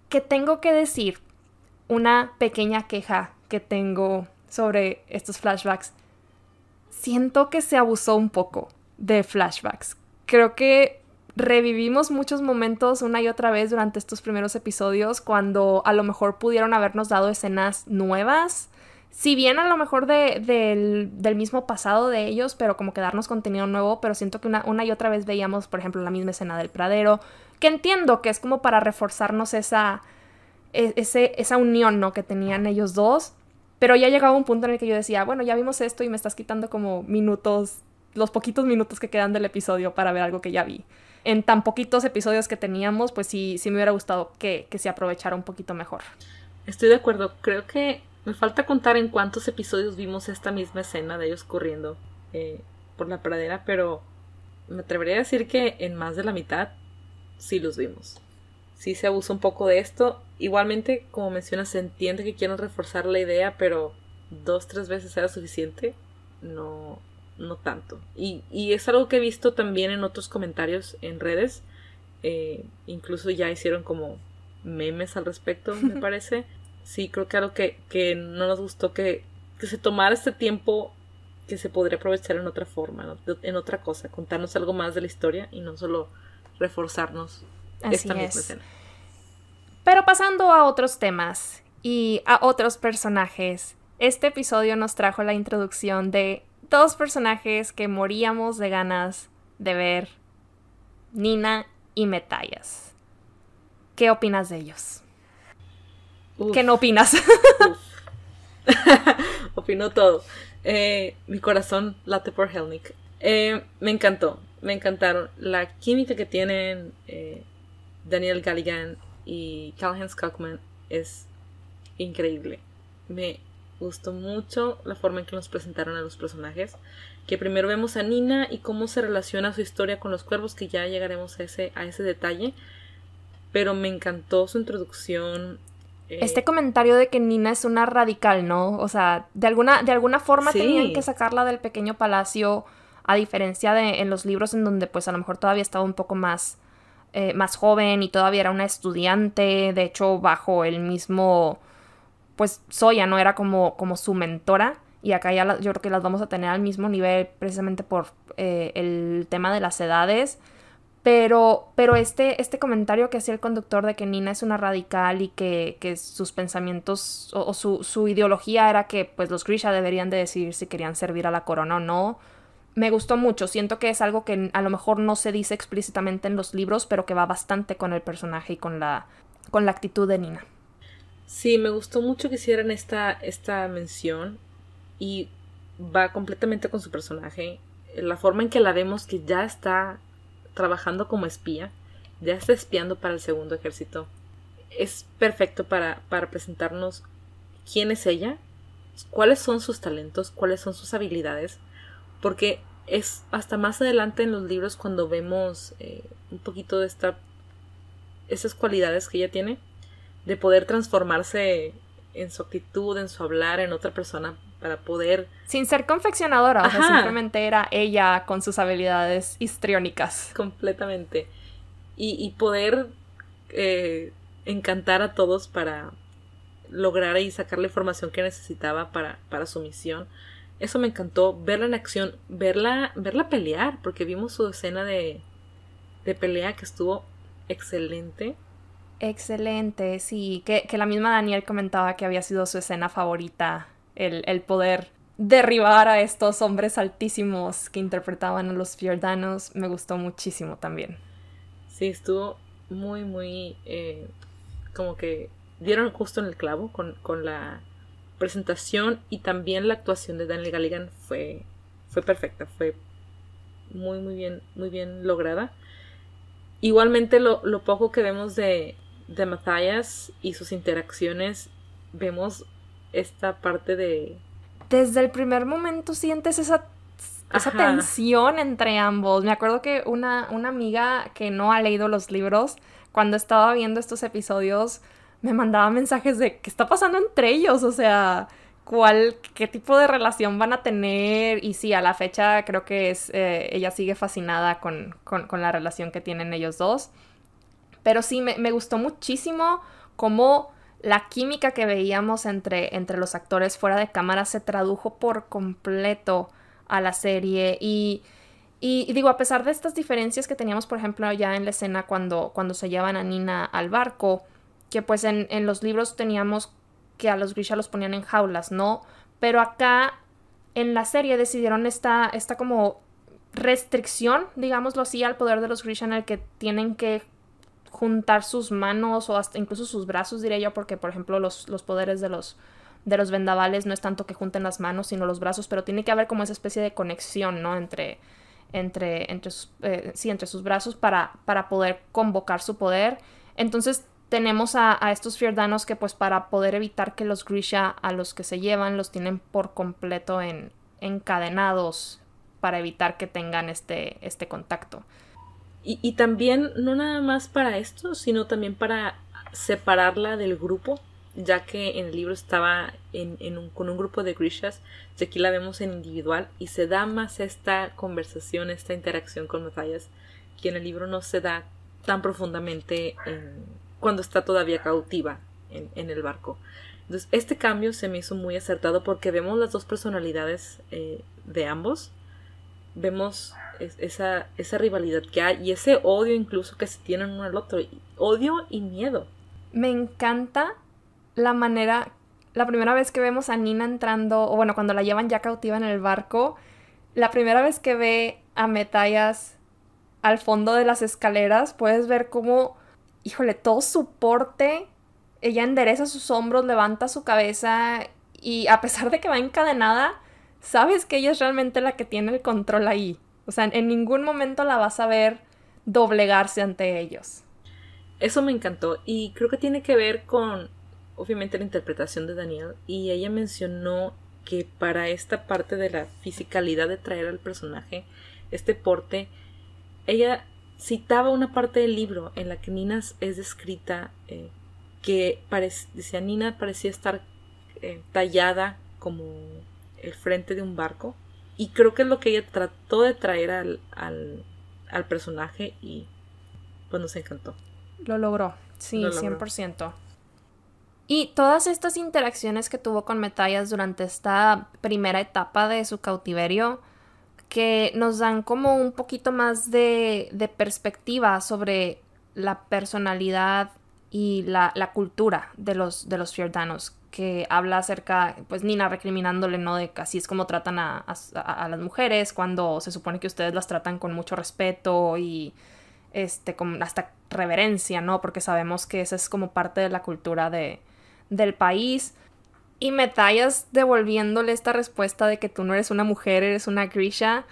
que tengo que decir una pequeña queja que tengo sobre estos flashbacks siento que se abusó un poco de flashbacks. Creo que revivimos muchos momentos una y otra vez durante estos primeros episodios cuando a lo mejor pudieron habernos dado escenas nuevas. Si bien a lo mejor del, mismo pasado de ellos, pero como que darnos contenido nuevo, pero siento que una, y otra vez veíamos, por ejemplo, la misma escena del pradero, que entiendo que es como para reforzarnos esa, e, esa unión ¿no? que tenían ellos dos, pero ya llegaba un punto en el que yo decía, bueno, ya vimos esto y me estás quitando como minutos, los poquitos minutos que quedan del episodio para ver algo que ya vi. En tan poquitos episodios que teníamos, pues sí, sí me hubiera gustado que, que se aprovechara un poquito mejor. Estoy de acuerdo, creo que me falta contar en cuántos episodios vimos esta misma escena de ellos corriendo eh, por la pradera, pero me atrevería a decir que en más de la mitad sí los vimos si se abusa un poco de esto. Igualmente, como mencionas, se entiende que quieren reforzar la idea, pero dos, tres veces era suficiente. No, no tanto. Y, es algo que he visto también en otros comentarios en redes. Eh, incluso ya hicieron como memes al respecto, me *laughs* parece. Sí, creo que algo que, no nos gustó que, que se tomara este tiempo que se podría aprovechar en otra forma, en otra cosa, contarnos algo más de la historia y no solo reforzarnos pero pasando a otros temas y a otros personajes, este episodio nos trajo la introducción de dos personajes que moríamos de ganas de ver, Nina y Metallas. ¿Qué opinas de ellos? ¿Qué no opinas? *laughs* Opino todo. Eh, mi corazón late por Helnik. Eh, me encantó, me encantaron. La química que tienen, eh, Daniel Galligan y Callahan Scockman es increíble. Me gustó mucho la forma en que nos presentaron a los personajes. Que primero vemos a Nina y cómo se relaciona su historia con los cuervos, que ya llegaremos a ese, a ese detalle. Pero me encantó su introducción. Eh, este comentario de que Nina es una radical, ¿no? O sea, de alguna, de alguna forma tenían que sacarla del pequeño palacio, a diferencia de en los libros en donde pues a lo mejor todavía estaba un poco más eh, más joven y todavía era una estudiante, de hecho bajo el mismo, pues Soya no era como, como su mentora y acá ya yo creo que las vamos a tener al mismo nivel precisamente por eh, el tema de las edades. Pero, pero este, este comentario que hacía el conductor de que Nina es una radical y que, que sus pensamientos o, su, su, ideología era que pues los Grisha deberían de decidir si querían servir a la corona o no, me gustó mucho. Siento que es algo que a lo mejor no se dice explícitamente en los libros, pero que va bastante con el personaje y con la, con la actitud de Nina. Sí, me gustó mucho que hicieran esta, esta mención y va completamente con su personaje. La forma en que la vemos que ya está trabajando como espía, ya está espiando para el segundo ejército, es perfecto para, para presentarnos quién es ella, cuáles son sus talentos, cuáles son sus habilidades, porque es hasta más adelante en los libros cuando vemos eh, un poquito de esta, esas cualidades que ella tiene, de poder transformarse en su actitud, en su hablar, en otra persona para poder... Sin ser confeccionadora, o sea, simplemente era ella con sus habilidades histriónicas. Completamente. Y, y poder eh, encantar a todos para lograr y sacarle la información que necesitaba para, para su misión. Eso me encantó, verla en acción, verla, verla pelear, porque vimos su escena de, de pelea que estuvo excelente. Excelente, sí, que, la misma Daniel comentaba que había sido su escena favorita, el, el poder derribar a estos hombres altísimos que interpretaban a los fiordanos, me gustó muchísimo también. Sí, estuvo muy, muy, eh, como que dieron justo en el clavo con, con la presentación y también la actuación de Daniel Galligan fue, fue perfecta, fue muy, muy bien, muy bien lograda. Igualmente lo, poco que vemos de, de Matthias y sus interacciones, vemos esta parte de... Desde el primer momento sientes esa esa tensión entre ambos. Me acuerdo que una, una, amiga que no ha leído los libros, cuando estaba viendo estos episodios, me mandaba mensajes de qué está pasando entre ellos, o sea, cuál, qué tipo de relación van a tener. Y sí, a la fecha creo que es, eh, ella sigue fascinada con, la relación que tienen ellos dos. Pero sí, me, gustó muchísimo cómo la química que veíamos entre, entre los actores fuera de cámara se tradujo por completo a la serie. Y, digo, a pesar de estas diferencias que teníamos, por ejemplo, ya en la escena cuando, cuando se llevan a Nina al barco, que pues en, en los libros teníamos que a los Grisha los ponían en jaulas, ¿no? Pero acá en la serie decidieron esta, esta como restricción, digámoslo así, al poder de los Grisha en el que tienen que juntar sus manos o hasta incluso sus brazos, diría yo, porque por ejemplo los, los poderes de los, de los vendavales no es tanto que junten las manos, sino los brazos, pero tiene que haber como esa especie de conexión, ¿no? Entre, entre, entre, sus, eh, sí, entre sus brazos para, para poder convocar su poder. Entonces tenemos a, estos fierdanos que pues para poder evitar que los Grisha a los que se llevan los tienen por completo en, encadenados para evitar que tengan este, este contacto. Y, también, no nada más para esto, sino también para separarla del grupo, ya que en el libro estaba con un grupo de Grishas, y aquí la vemos en individual, y se da más esta conversación, esta interacción con Matthias, que en el libro no se da tan profundamente en, cuando está todavía cautiva en, el barco. Entonces, este cambio se me hizo muy acertado porque vemos las dos personalidades eh, de ambos. Vemos esa, esa rivalidad que hay y ese odio incluso que se tienen uno al otro. Odio y miedo. Me encanta la manera, la primera vez que vemos a Nina entrando, o bueno, cuando la llevan ya cautiva en el barco, la primera vez que ve a Metallas al fondo de las escaleras, puedes ver cómo híjole, todo su porte, ella endereza sus hombros, levanta su cabeza y a pesar de que va encadenada, sabes que ella es realmente la que tiene el control ahí. O sea, en ningún momento la vas a ver doblegarse ante ellos. Eso me encantó y creo que tiene que ver con, obviamente, la interpretación de Daniel y ella mencionó que para esta parte de la fisicalidad de traer al personaje, este porte, ella citaba una parte del libro en la que Nina es descrita eh, que decía Nina parecía estar eh, tallada como el frente de un barco y creo que es lo que ella trató de traer al, personaje y pues nos encantó. Lo logró, sí, 100%. Y todas estas interacciones que tuvo con Metallas durante esta primera etapa de su cautiverio, que nos dan como un poquito más de, perspectiva sobre la personalidad y la, cultura de los, de fiordanos, que habla acerca, pues Nina recriminándole, ¿no? De que así es como tratan a, las mujeres, cuando se supone que ustedes las tratan con mucho respeto y este, con hasta reverencia, ¿no? Porque sabemos que esa es como parte de la cultura del país. Y me devolviéndole esta respuesta de que tú no eres una mujer, eres una Grisha.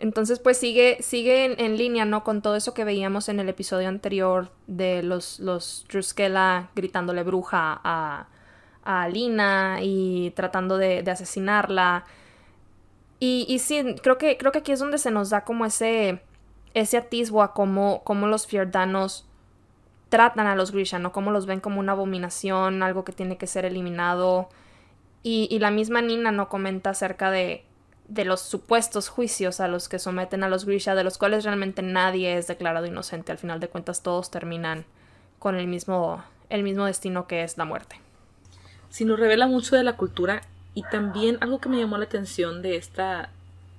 Entonces, pues sigue, sigue en, línea, ¿no? Con todo eso que veíamos en el episodio anterior de los, los Druskela gritándole bruja a, a Lina y tratando de, asesinarla. Y, y, sí, creo que, creo que aquí es donde se nos da como ese, ese atisbo a cómo, cómo los fiordanos tratan a los Grisha, ¿no? Cómo los ven como una abominación, algo que tiene que ser eliminado. Y, la misma Nina no comenta acerca de, de los supuestos juicios a los que someten a los Grisha, de los cuales realmente nadie es declarado inocente. Al final de cuentas, todos terminan con el mismo, el mismo destino que es la muerte. Si nos revela mucho de la cultura y también algo que me llamó la atención de esta,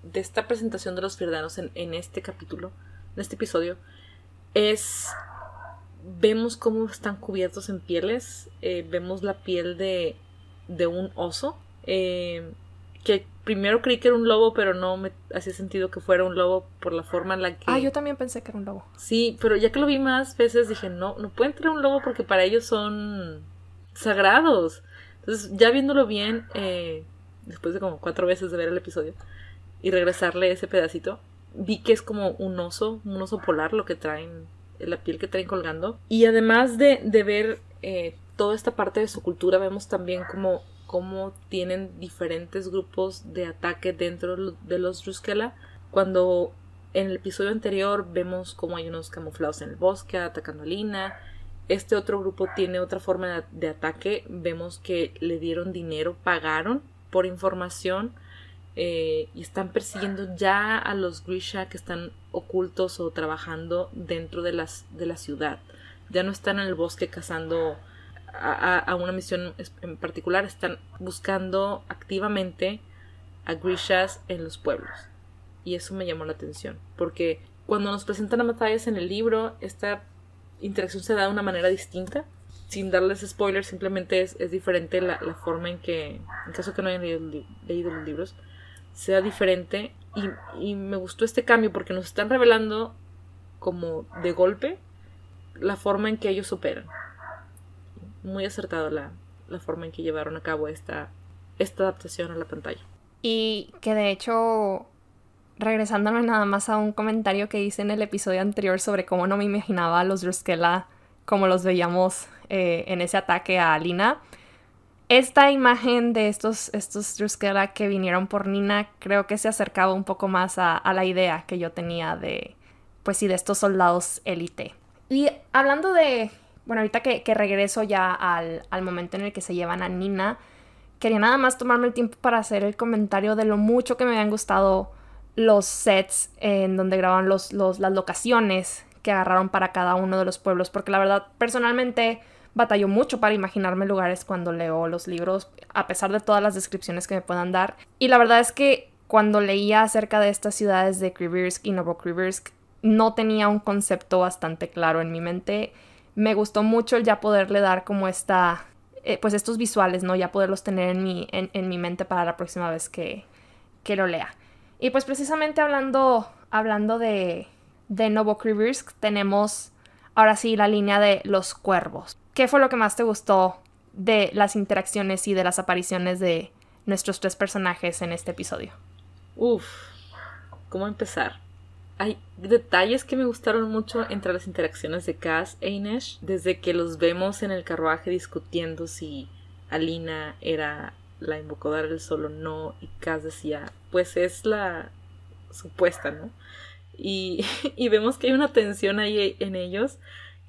de esta presentación de los Firdanos en, este capítulo, en este episodio, es vemos cómo están cubiertos en pieles, eh, vemos la piel de de un oso. Eh, que primero creí que era un lobo, pero no me hacía sentido que fuera un lobo por la forma en la que... Ah, yo también pensé que era un lobo. Sí, pero ya que lo vi más veces dije, no, no puede entrar un lobo porque para ellos son sagrados. Entonces, ya viéndolo bien, eh, después de como cuatro veces de ver el episodio y regresarle ese pedacito, vi que es como un oso, un oso polar lo que traen, la piel que traen colgando. Y además de, ver eh, toda esta parte de su cultura vemos también como cómo tienen diferentes grupos de ataque dentro de los Ruskela. Cuando en el episodio anterior vemos cómo hay unos camuflados en el bosque atacando a Lina, este otro grupo tiene otra forma de, ataque. Vemos que le dieron dinero, pagaron por información eh, y están persiguiendo ya a los Grisha que están ocultos o trabajando dentro de, las, de la ciudad. Ya no están en el bosque cazando a, una misión en particular, están buscando activamente a Grishas en los pueblos. Y eso me llamó la atención, porque cuando nos presentan a matías en el libro, esta interacción se da de una manera distinta. Sin darles spoilers, simplemente es, diferente la, forma en que, en caso que no hayan leído, los libros, sea diferente. Y, y me gustó este cambio porque nos están revelando como de golpe la forma en que ellos operan muy acertado la, forma en que llevaron a cabo esta, esta adaptación a la pantalla. Y que de hecho, regresándome nada más a un comentario que hice en el episodio anterior sobre cómo no me imaginaba a los Druskela como los veíamos eh, en ese ataque a Alina. Esta imagen de estos, estos Druskela que vinieron por Nina creo que se acercaba un poco más a, a la idea que yo tenía de, pues sí, de estos soldados élite. Y hablando de bueno, ahorita que, regreso ya al, momento en el que se llevan a Nina, quería nada más tomarme el tiempo para hacer el comentario de lo mucho que me habían gustado los sets en donde graban los, las locaciones que agarraron para cada uno de los pueblos, porque la verdad, personalmente, batalló mucho para imaginarme lugares cuando leo los libros, a pesar de todas las descripciones que me puedan dar. Y la verdad es que cuando leía acerca de estas ciudades de Krivirsk y Novokrivirsk, no tenía un concepto bastante claro en mi mente me gustó mucho el ya poderle dar como esta, eh, pues estos visuales, ¿no? Ya poderlos tener en mi, en, mi mente para la próxima vez que, que, lo lea. Y pues precisamente hablando, hablando de, de Novokrivirsk, tenemos ahora sí la línea de los cuervos. ¿Qué fue lo que más te gustó de las interacciones y de las apariciones de nuestros tres personajes en este episodio? Uf, ¿cómo empezar? hay detalles que me gustaron mucho entre las interacciones de Cass e Inesh, desde que los vemos en el carruaje discutiendo si Alina era la invocadora del sol o no, y Cass decía, pues es la supuesta, ¿no? Y, *laughs* vemos que hay una tensión ahí en ellos,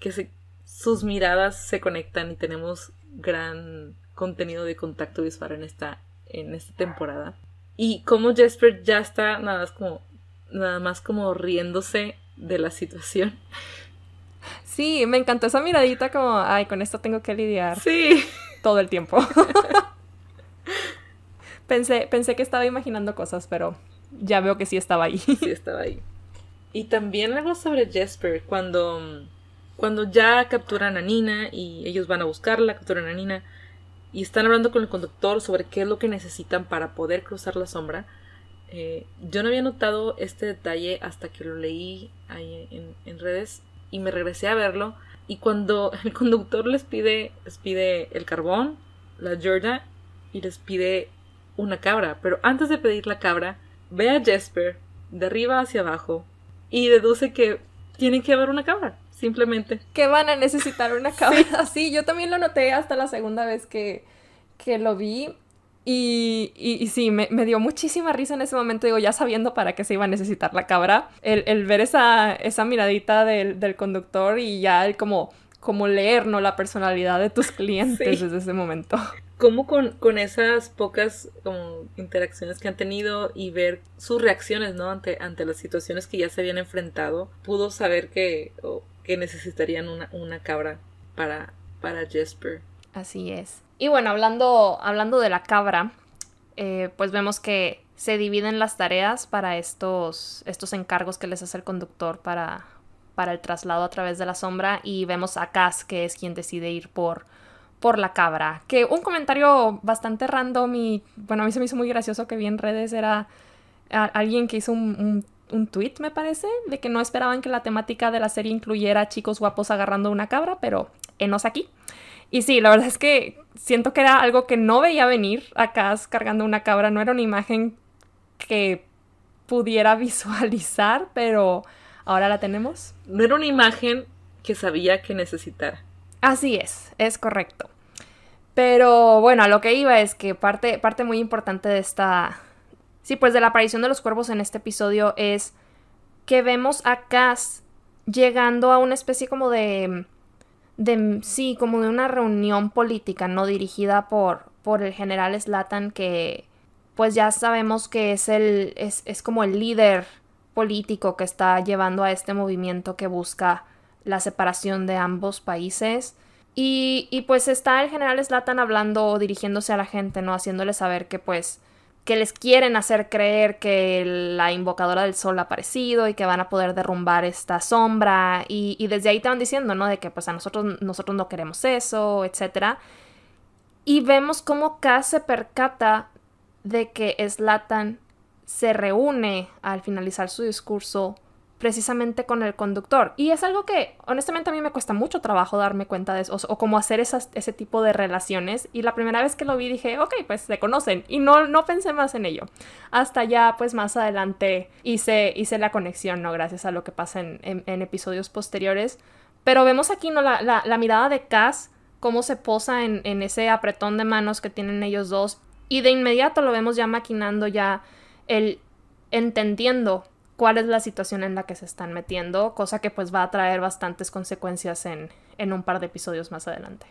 que sus miradas se conectan y tenemos gran contenido de contacto visual en esta, en esta temporada. Y como Jesper ya está, nada, más como, nada más como riéndose de la situación. Sí, me encantó esa miradita como, ay, con esto tengo que lidiar. Sí. Todo el tiempo. *laughs* pensé, pensé que estaba imaginando cosas, pero ya veo que sí estaba ahí. Sí estaba ahí. Y también algo sobre Jesper, cuando, cuando ya capturan a Nina y ellos van a buscarla, capturan a Nina y están hablando con el conductor sobre qué es lo que necesitan para poder cruzar la sombra eh, yo no había notado este detalle hasta que lo leí ahí en, redes y me regresé a verlo. Y cuando *laughs* el conductor les pide, les pide el carbón, la Georgia y les pide una cabra. Pero antes de pedir la cabra, ve a Jesper de arriba hacia abajo y deduce que tiene que haber una cabra, simplemente. Que van a necesitar una *laughs* cabra. sí. *laughs* sí, yo también lo noté hasta la segunda vez que, que lo vi y, y, sí, me, dio muchísima risa en ese momento, digo, ya sabiendo para qué se iba a necesitar la cabra, el, el ver esa, esa miradita del, del, conductor y ya el como, como leer, ¿no? La personalidad de tus *laughs* clientes desde ese momento cómo con, con, esas pocas interacciones que han tenido y ver sus reacciones, ¿no? Ante, ante las situaciones que ya se habían enfrentado, pudo saber que, que necesitarían una, una cabra para, para Jesper. Así es. Y bueno, hablando, hablando de la cabra, eh, pues vemos que se dividen las tareas para estos, estos encargos que les hace el conductor para, para el traslado a través de la sombra y vemos a Cass que es quien decide ir por, por la cabra. Que un comentario bastante random y bueno, a mí se me hizo muy gracioso que vi en redes era alguien que hizo un, tweet, me parece, de que no esperaban que la temática de la serie incluyera chicos guapos agarrando una cabra, pero enos aquí. Y sí, la verdad es que siento que era algo que no veía venir a acá cargando una cabra, no era una imagen que pudiera *laughs* visualizar, pero ahora la tenemos. No era una imagen que sabía que necesitara. Así es, es correcto. Pero bueno, a lo que iba es que parte, parte muy importante de esta... Sí, pues de la aparición de los cuervos en este episodio es que vemos a Cass llegando a una especie como de de sí, como de una reunión política, ¿no? Dirigida por, por el general Slatan, que pues ya sabemos que es el. es, es como el líder político que está llevando a este movimiento que busca la separación de ambos países. Y, y pues está el general Slatan hablando o dirigiéndose a la gente, ¿no? Haciéndole saber que pues que les quieren hacer creer que la invocadora del sol ha aparecido y que van a poder derrumbar esta sombra. Y, desde ahí te van diciendo, ¿no? De que pues a nosotros, nosotros no queremos eso, etc. Y vemos cómo Cass se percata de que Slatan se reúne al finalizar su discurso precisamente con el conductor. Y es algo que honestamente a mí me cuesta mucho trabajo darme cuenta de eso, o como hacer ese tipo de relaciones. Y la primera vez que lo vi dije, ok, pues se conocen. Y no, no pensé más en ello. Hasta ya, pues más adelante hice, hice la conexión, ¿no? Gracias a lo que pasa en, episodios posteriores. Pero vemos aquí, ¿no? La, mirada de Cass, cómo se posa en, en ese apretón de manos que tienen ellos dos. Y de inmediato lo vemos ya maquinando, ya el entendiendo cuál es la situación en la que se están metiendo, cosa que pues va a traer bastantes consecuencias en, un par de episodios más adelante.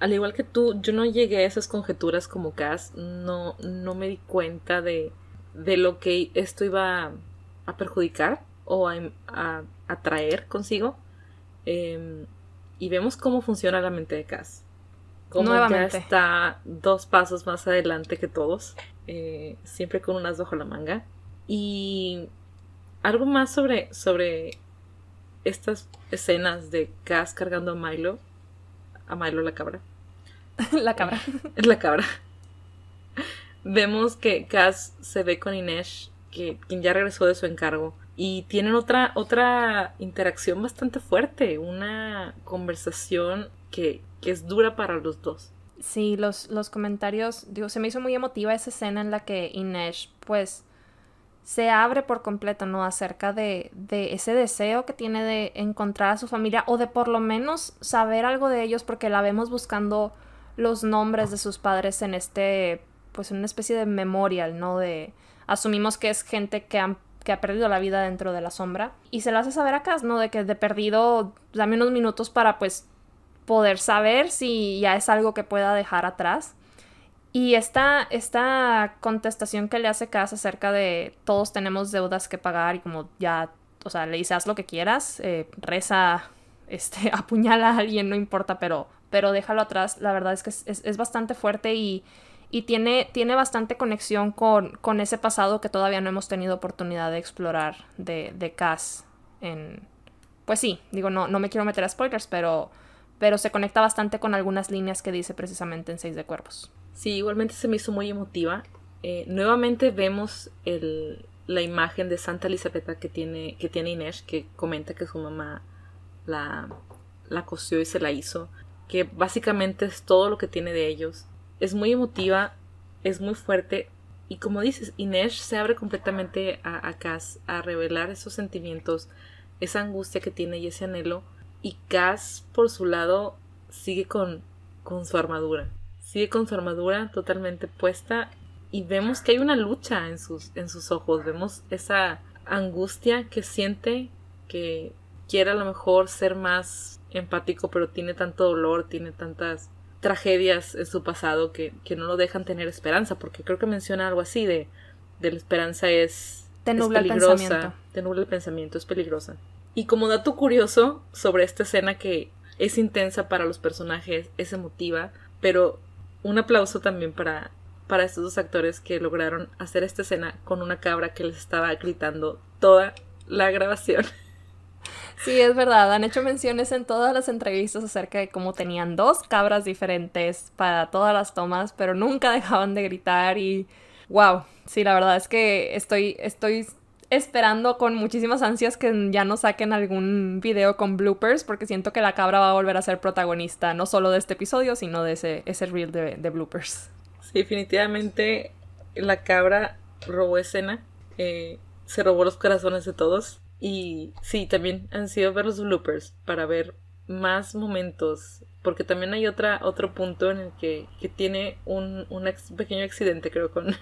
Al igual que tú, yo no llegué a esas conjeturas como Cass, no, no me di cuenta de, lo que esto iba a, perjudicar o a, atraer consigo. Em, y vemos cómo funciona la mente de Cass. Cómo Nuevamente. ya está dos pasos más adelante que todos, eh, siempre con un unas a la manga. Y algo más sobre, sobre estas escenas de Cass cargando a Milo, a Milo la cabra. *laughs* la cabra. *laughs* la cabra. Vemos que Cass se ve con Inés, que, quien ya regresó de su encargo, y tienen otra, otra interacción bastante fuerte, una conversación que, que es dura para los dos. Sí, los, los comentarios, digo, se me hizo muy emotiva esa escena en la que Inés, pues, se abre por completo, ¿no? Acerca de, ese deseo que tiene de encontrar a su familia o de por lo menos saber algo de ellos porque la vemos buscando los nombres de sus padres en este, pues en una especie de memorial, ¿no? De, asumimos que es gente que, han, que ha perdido la vida dentro de la sombra y se lo hace saber a ¿no? De que de perdido, dame unos minutos para pues poder saber si ya es algo que pueda dejar atrás y esta, contestación que le hace Cass acerca de todos tenemos deudas que pagar y como ya, o sea, le dice haz lo que quieras, eh, reza, *laughs* este, apuñala a alguien, no importa, pero, pero déjalo atrás, la verdad es que es, es, bastante fuerte y, y tiene, tiene bastante conexión con, ese pasado que todavía no hemos tenido oportunidad de explorar de, de Cass en... Pues sí, digo, no, no me quiero meter a spoilers, pero, pero se conecta bastante con algunas líneas que dice precisamente en Seis de Cuervos. Sí, igualmente se me hizo muy emotiva. Eh, nuevamente vemos la imagen de Santa Elisabetta que tiene, que tiene Inés, que comenta que su mamá la, la cosió y se la hizo, que básicamente es todo lo que tiene de ellos. Es muy emotiva, es muy fuerte, y como dices, Inés se abre completamente a, a a revelar esos sentimientos, esa angustia que tiene y ese anhelo. Y Cas por su lado, sigue con, con su armadura sigue con su armadura totalmente puesta y vemos que hay una lucha en sus, en sus ojos, vemos esa angustia que siente, que quiere a lo mejor ser más empático, pero tiene tanto dolor, tiene tantas tragedias en su pasado que, no lo dejan tener esperanza, porque creo que menciona algo así de, de la esperanza es, peligrosa, el el pensamiento, es peligrosa. Y como dato curioso sobre esta escena que es intensa para los personajes, es emotiva, pero un aplauso también para, para estos dos actores que lograron hacer esta escena con una cabra que les estaba gritando toda la grabación. *laughs* Sí, es verdad. Han hecho menciones en todas las entrevistas acerca de cómo tenían dos cabras diferentes para todas las tomas, pero nunca *laughs* dejaban de gritar y wow. Sí, la verdad es que estoy, estoy esperando con muchísimas ansias que ya nos saquen algún video con bloopers, porque siento que la cabra va a volver a ser protagonista, no solo de este episodio, sino de ese, ese reel de, bloopers. Sí, definitivamente la cabra robó escena, eh, se robó los corazones de todos. Y sí, también han sido ver los bloopers para ver más momentos porque también hay otra, otro punto en el que, que tiene un, un pequeño accidente, creo, con,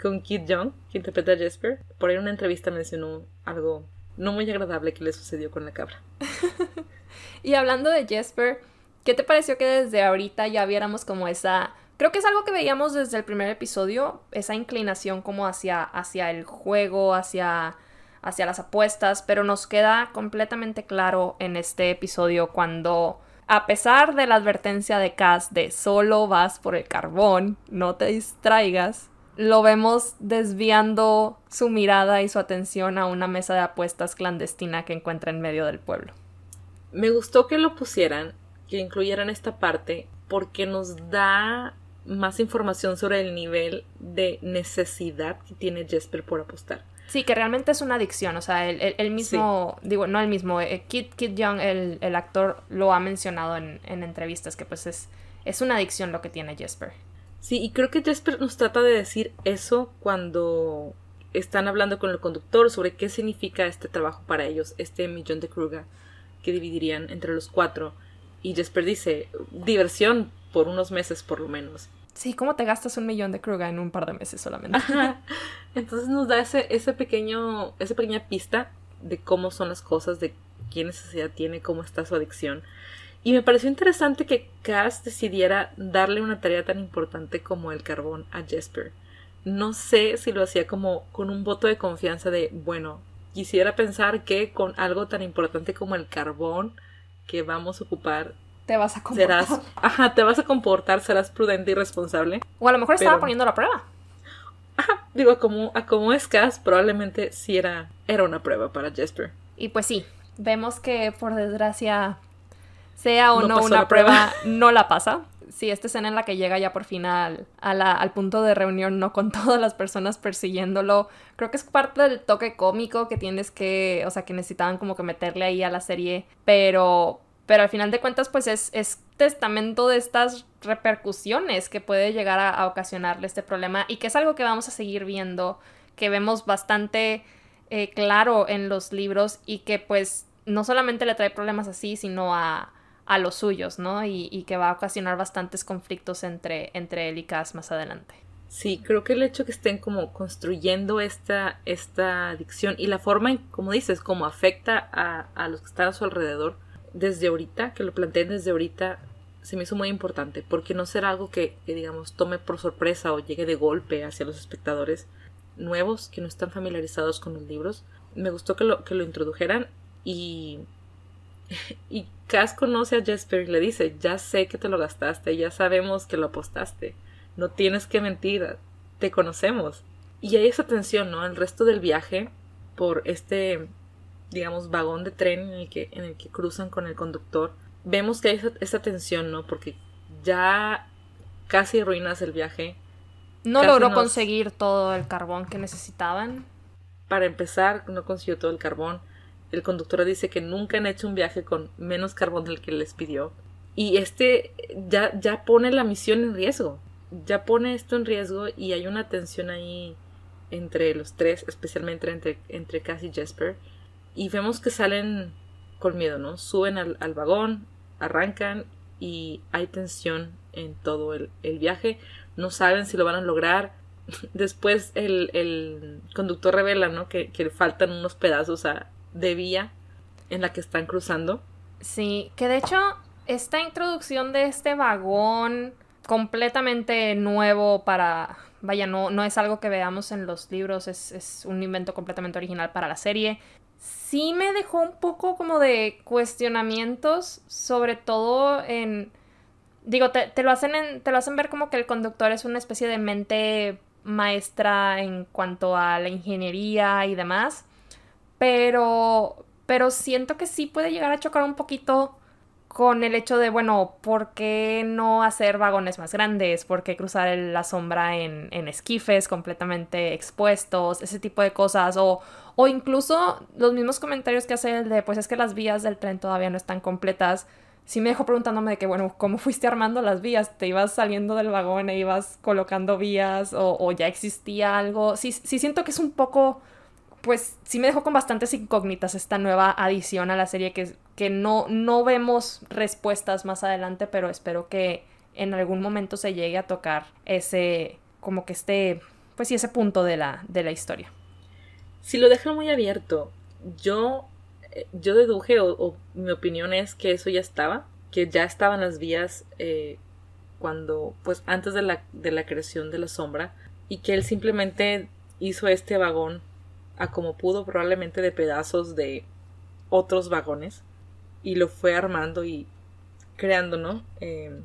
con Kid Young, que interpreta a Jesper. Por ahí en una entrevista mencionó algo no muy agradable que le sucedió con la cabra. *laughs* y hablando de Jesper, ¿qué te pareció que desde ahorita ya viéramos como esa... Creo que es algo que veíamos desde el primer episodio, esa inclinación como hacia, hacia el juego, hacia, hacia las apuestas, pero nos queda completamente claro en este episodio cuando a pesar de la advertencia de Cass de solo vas por el carbón, no te distraigas, lo vemos desviando su mirada y su atención a una mesa de apuestas clandestina que encuentra en medio del pueblo. Me gustó que lo pusieran, que incluyeran esta parte, porque nos da más información sobre el nivel de necesidad que tiene Jesper por apostar. Sí, que realmente es una adicción, o sea, el, mismo, digo, no el mismo, eh, Kit, Young, el, actor, lo ha mencionado en, entrevistas, que pues es, es una adicción lo que tiene Jesper. Sí, y creo que Jesper nos trata de decir eso cuando están hablando con el conductor sobre qué significa este trabajo para ellos, este millón de Kruger que dividirían entre los cuatro. Y Jesper dice, diversión por unos meses por lo menos. Sí, ¿cómo te gastas un millón de Kruger en un par de meses solamente? Entonces nos da ese, ese pequeño, esa pequeña pista de cómo son las cosas, de qué necesidad tiene, cómo está su adicción. Y me pareció interesante que Cass decidiera darle una tarea tan importante como el carbón a Jesper. No sé si lo hacía como con un voto de confianza de, bueno, quisiera pensar que con algo tan importante como el carbón que vamos a ocupar, te vas a comportar. Serás, te vas a comportar, serás prudente y responsable. O a lo mejor estaba poniendo la prueba. Ajá, digo, como, a como es Cass, probablemente sí era, era una prueba para Jesper. Y pues sí, vemos que por desgracia sea o no, una prueba, no la pasa. Sí, esta escena en la que llega ya por final al, punto de reunión, no con todas las personas persiguiéndolo, creo que es parte del toque cómico que tienes que, o sea, que necesitaban como que meterle ahí a la serie, pero, pero al final de cuentas pues es, testamento de estas repercusiones que puede llegar a, ocasionarle este problema y que es algo que vamos a seguir viendo, que vemos bastante eh, claro en los libros y que pues no solamente le trae problemas así, sino a, a los suyos, ¿no? Y, que va a ocasionar bastantes conflictos entre, entre él y Kaz más adelante. Sí, creo que el hecho que estén como construyendo esta, esta adicción y la forma en, como dices, cómo afecta a, los que están a su alrededor desde ahorita, que lo planteen desde ahorita, se me hizo muy importante, porque no será algo que, digamos, tome por sorpresa o llegue de golpe hacia los espectadores nuevos que no están familiarizados con los libros. Me gustó que lo, que lo introdujeran y y Cass conoce a Jesper y le dice, ya sé que te lo gastaste, ya sabemos que lo apostaste, no tienes que mentir, te conocemos. Y hay esa tensión, ¿no? El resto del viaje por este, digamos, vagón de tren en el que, en el que cruzan con el conductor, vemos que hay esa, tensión, ¿no? Porque ya casi ruinas el viaje. No logró conseguir todo el carbón que necesitaban. Para empezar, no consiguió todo el carbón el conductor dice que nunca han hecho un viaje con menos carbón del que les pidió. Y este ya, ya pone la misión en riesgo. Ya pone esto en riesgo y hay una tensión ahí entre los tres, especialmente entre, entre y Jasper. Y vemos que salen con miedo, ¿no? Suben al, vagón, arrancan y hay tensión en todo el, viaje. No saben si lo van a lograr. *laughs* Después el, conductor revela, ¿no? Que, que, le faltan unos pedazos a, de vía en la que están cruzando. Sí, que de hecho esta introducción de este vagón completamente nuevo para... Vaya, no, no es algo que veamos en los libros, es, un invento completamente original para la serie sí me dejó un poco como de cuestionamientos, sobre todo en... Digo, te, te lo hacen te lo hacen ver como que el conductor es una especie de mente maestra en cuanto a la ingeniería y demás pero, pero siento que sí puede llegar a chocar un poquito con el hecho de, bueno, ¿por qué no hacer vagones más grandes? ¿Por qué cruzar la sombra en, esquifes completamente expuestos? Ese tipo de cosas. O, o incluso los mismos comentarios que hace el de, pues es que las vías del tren todavía no están completas. Sí me dejó preguntándome de que, bueno, ¿cómo fuiste armando las vías? ¿Te ibas saliendo del vagón e ibas colocando vías? ¿O, ya existía algo? sí siento que es un poco pues sí me dejó con bastantes incógnitas esta nueva adición a la serie que, que no, no vemos respuestas más adelante, pero espero que en algún momento se llegue a tocar ese, como que este, pues sí, ese punto de la, de la historia. Si lo dejan muy abierto, yo, eh, yo deduje, o, mi opinión es que eso ya estaba, que ya estaban las vías eh, cuando, pues antes de la, de la creación de la sombra, y que él simplemente hizo este vagón a como pudo, probablemente de pedazos de otros vagones, y lo fue armando y creando, ¿no? Em,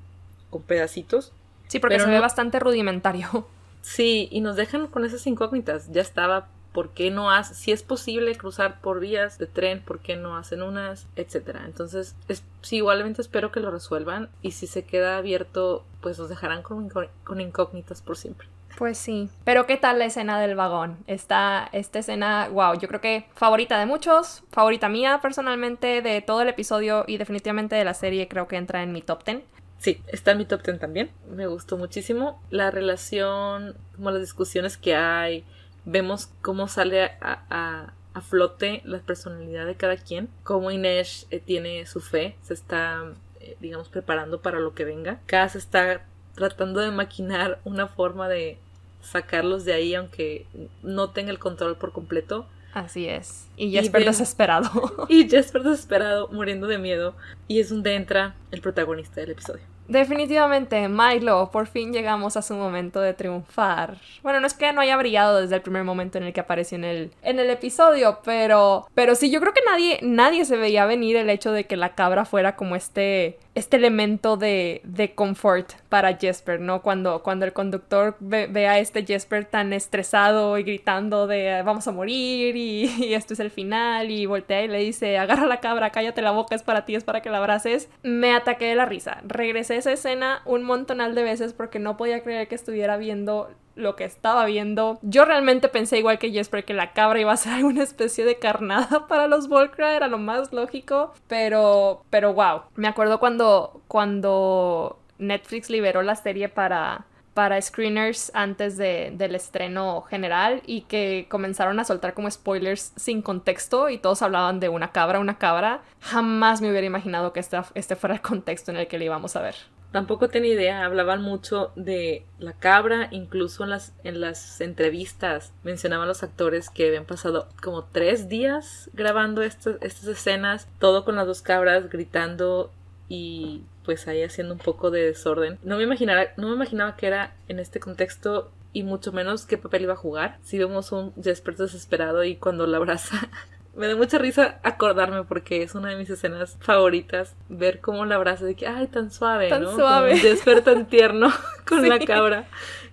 con pedacitos. Sí, porque se ve bastante rudimentario. *laughs* Sí, y nos dejan con esas incógnitas. Ya estaba, ¿por qué no hace? Si es posible cruzar por vías de tren, ¿por qué no hacen unas? Etcétera. Entonces, es, sí, igualmente espero que lo resuelvan. Y si se queda abierto, pues nos dejarán con incógnitas por siempre. Pues sí, pero ¿qué tal la escena del vagón? Esta, esta escena, wow, yo creo que favorita de muchos, favorita mía personalmente de todo el episodio y definitivamente de la serie creo que entra en mi top ten. Sí, está en mi top ten también, me gustó muchísimo la relación, como las discusiones que hay, vemos cómo sale a, flote la personalidad de cada quien, cómo Inés eh, tiene su fe, se está eh, digamos, preparando para lo que venga. se está tratando de maquinar una forma de sacarlos de ahí, aunque no tenga el control por completo. Así es. Y Jesper desesperado. *laughs* Y Jesper desesperado, muriendo de miedo. Y es donde entra el protagonista del episodio. Definitivamente, Milo, por fin llegamos a su momento de triunfar. Bueno, no es que no haya brillado desde el primer momento en el que apareció en el, en el episodio, pero, pero sí, yo creo que nadie, nadie se veía venir el hecho de que la cabra fuera como este este elemento de, de, confort para Jesper, ¿no? Cuando, cuando el conductor ve, a este Jesper tan estresado y gritando de vamos a morir *laughs* y, esto es el final y voltea y le dice agarra la cabra, cállate la boca, es para ti, es para que la abraces, me ataqué de la risa. Regresé a esa escena un montonal de veces porque no podía creer que estuviera viendo lo que estaba viendo. Yo realmente pensé igual que Jesper que la cabra iba a ser *laughs* una especie de carnada para los Volcra, era lo más lógico, pero pero wow. Me acuerdo cuando cuando Netflix liberó la serie para para screeners antes del estreno general y que comenzaron a soltar como spoilers sin contexto y todos hablaban de una cabra, una cabra. Jamás me hubiera imaginado que este, este fuera el contexto en el que le íbamos a ver. Tampoco tenía idea, hablaban mucho de la cabra, incluso en las, en las entrevistas mencionaban los actores que habían pasado como tres días grabando estas, estas escenas, todo con las dos cabras gritando y pues ahí haciendo un poco de desorden. No me, imaginara, no me imaginaba que era en este contexto y mucho menos qué papel iba a jugar. Si vemos un Jesper desesperado y cuando la abraza *laughs* me da mucha risa acordarme porque es una de mis escenas favoritas ver cómo la abraza de que ay tan suave tan ¿no? suave desperta tan tierno *laughs* con la cabra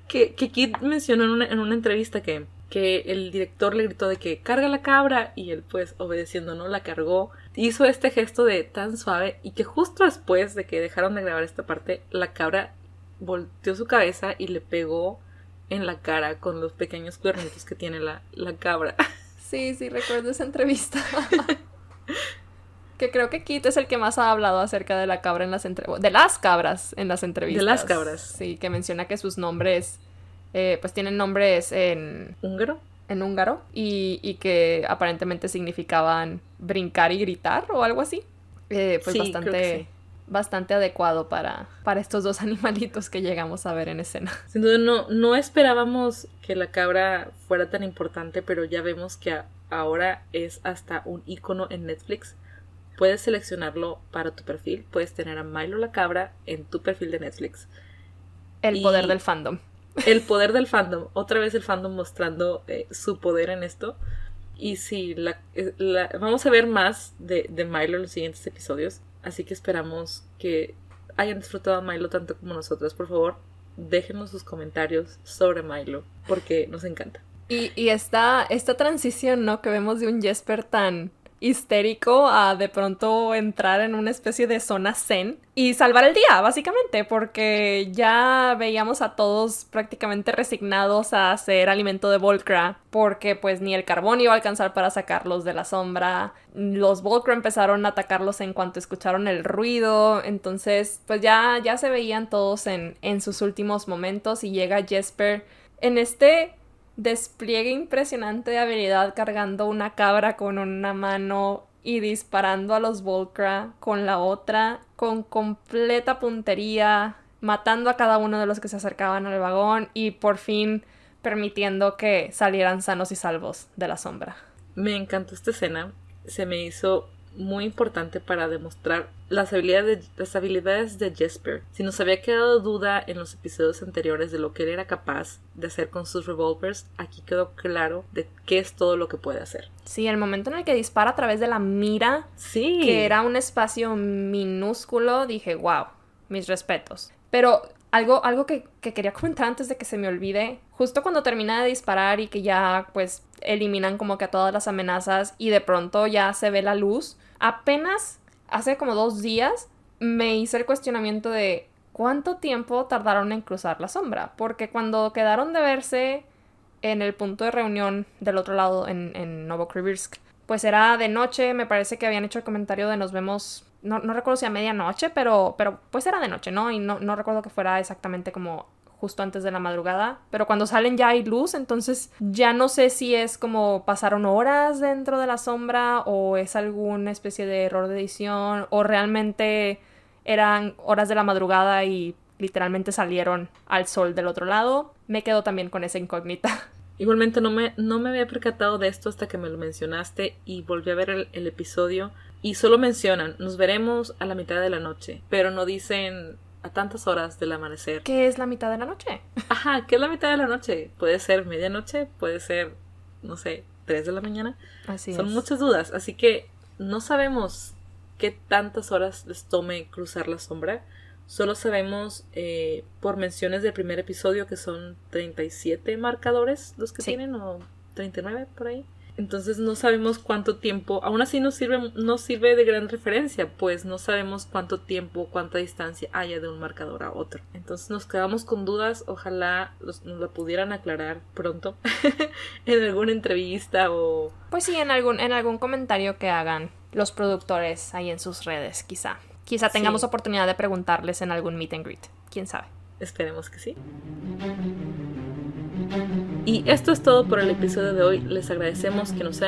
que, que Kit mencionó en una, en una entrevista que que el director le gritó de que carga la cabra y él pues obedeciendo no la cargó hizo este gesto de tan suave y que justo después de que dejaron de grabar esta parte la cabra volteó su cabeza y le pegó en la cara con los pequeños cuernitos que tiene la, la cabra *laughs* Sí, sí, recuerdo esa entrevista. *laughs* que creo que Kit es el que más ha hablado acerca de la cabra en las entrevistas. De las cabras en las entrevistas. De las cabras. Sí, que menciona que sus nombres, eh, pues tienen nombres en... Húngaro. En húngaro. Y, y, que aparentemente significaban brincar y gritar o algo así. Eh, pues bastante bastante adecuado para, para estos dos *laughs* animalitos que llegamos a ver en escena. Sin duda, no, no esperábamos que la cabra fuera tan importante, pero ya vemos que ahora es hasta un icono en Netflix. Puedes seleccionarlo para tu perfil, puedes tener a Milo la cabra en tu perfil de Netflix. El poder del fandom. El poder del fandom. Otra vez el fandom mostrando eh, su poder en esto. Y si eh, la, vamos a ver más de, de Milo en los siguientes episodios. Así que esperamos que hayan disfrutado a Milo tanto como nosotros. Por favor, déjenos sus comentarios sobre Milo, porque nos encanta. Y, y esta, esta transición, ¿no? Que vemos de un Jesper tan histérico a de pronto entrar en una especie de zona zen y salvar el día, básicamente, porque ya veíamos a todos prácticamente resignados a hacer alimento de Volcra, porque pues ni el carbón iba a alcanzar para sacarlos de la sombra. Los Volcra empezaron a atacarlos en cuanto escucharon el ruido, entonces pues ya, ya se veían todos en, en sus últimos momentos y llega Jesper en este despliegue impresionante de habilidad cargando una cabra con una mano y disparando a los Volcra con la otra, con completa puntería, matando a cada uno de los que se acercaban al vagón y por fin permitiendo que salieran sanos y salvos de la sombra. Me encantó esta escena, se me hizo muy importante para demostrar las habilidades, de, las habilidades de Jesper. Si nos había quedado duda en los episodios anteriores de lo que él era capaz de hacer con sus revolvers, aquí quedó claro de qué es todo lo que puede hacer. Sí, el momento en el que dispara a través de la mira, sí. que era un espacio minúsculo, dije, wow, mis respetos. Pero algo, algo que, que, quería comentar antes de que se me olvide, justo cuando termina de disparar y que ya pues eliminan como que a todas las amenazas y de pronto ya se ve la luz, Apenas hace como dos días me hice el cuestionamiento de cuánto tiempo tardaron en cruzar la sombra, porque cuando quedaron de verse en el punto de reunión del otro lado, en, en Novokrivirsk, pues era de noche, me parece que habían hecho el comentario de nos vemos, no, no recuerdo si a medianoche, pero, pero pues era de noche, ¿no? Y no, no recuerdo que fuera exactamente como justo antes de la madrugada, pero cuando salen ya hay luz, entonces ya no sé si es como pasaron horas dentro de la sombra o es alguna especie de error de edición o realmente eran horas de la madrugada y literalmente salieron al sol del otro lado. Me quedo también con esa incógnita. *laughs* Igualmente no me, no me había percatado de esto hasta que me lo mencionaste y volví a ver el, el episodio y solo mencionan nos veremos a la mitad de la noche, pero no dicen a tantas horas del amanecer. Que es la mitad de la noche. Ajá, qué es la mitad de la noche. Puede ser medianoche, puede ser, no sé, 3 de la mañana. Así Son muchas dudas, así que no sabemos qué tantas horas les tome cruzar la sombra. Solo sabemos eh, por menciones del primer episodio que son 37 marcadores los que tienen o 39 por ahí. Entonces no sabemos cuánto tiempo, aún así nos sirve, no sirve de gran referencia, pues no sabemos cuánto tiempo, cuánta distancia haya de un marcador a otro. Entonces nos quedamos con dudas, ojalá nos la pudieran aclarar pronto *laughs* en alguna entrevista o... Pues sí, en algún, en algún comentario que hagan los productores ahí en sus redes, quizá. Quizá tengamos oportunidad de preguntarles en algún meet and greet, quién sabe. Esperemos que sí. Y esto es todo por el episodio de hoy. Les agradecemos que nos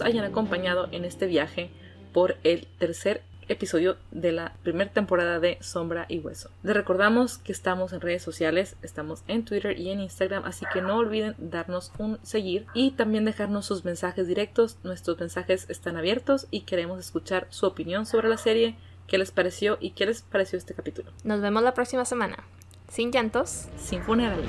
hayan, acompañado en este viaje por el tercer episodio de la primera temporada de Sombra y Hueso. Les recordamos que estamos en redes sociales, estamos en Twitter y en Instagram, así que no olviden darnos un seguir y también dejarnos sus mensajes directos. Nuestros mensajes están abiertos y queremos escuchar su opinión sobre la serie, qué les pareció y qué les pareció este capítulo. Nos vemos la próxima semana. Sin llantos, sin funerales.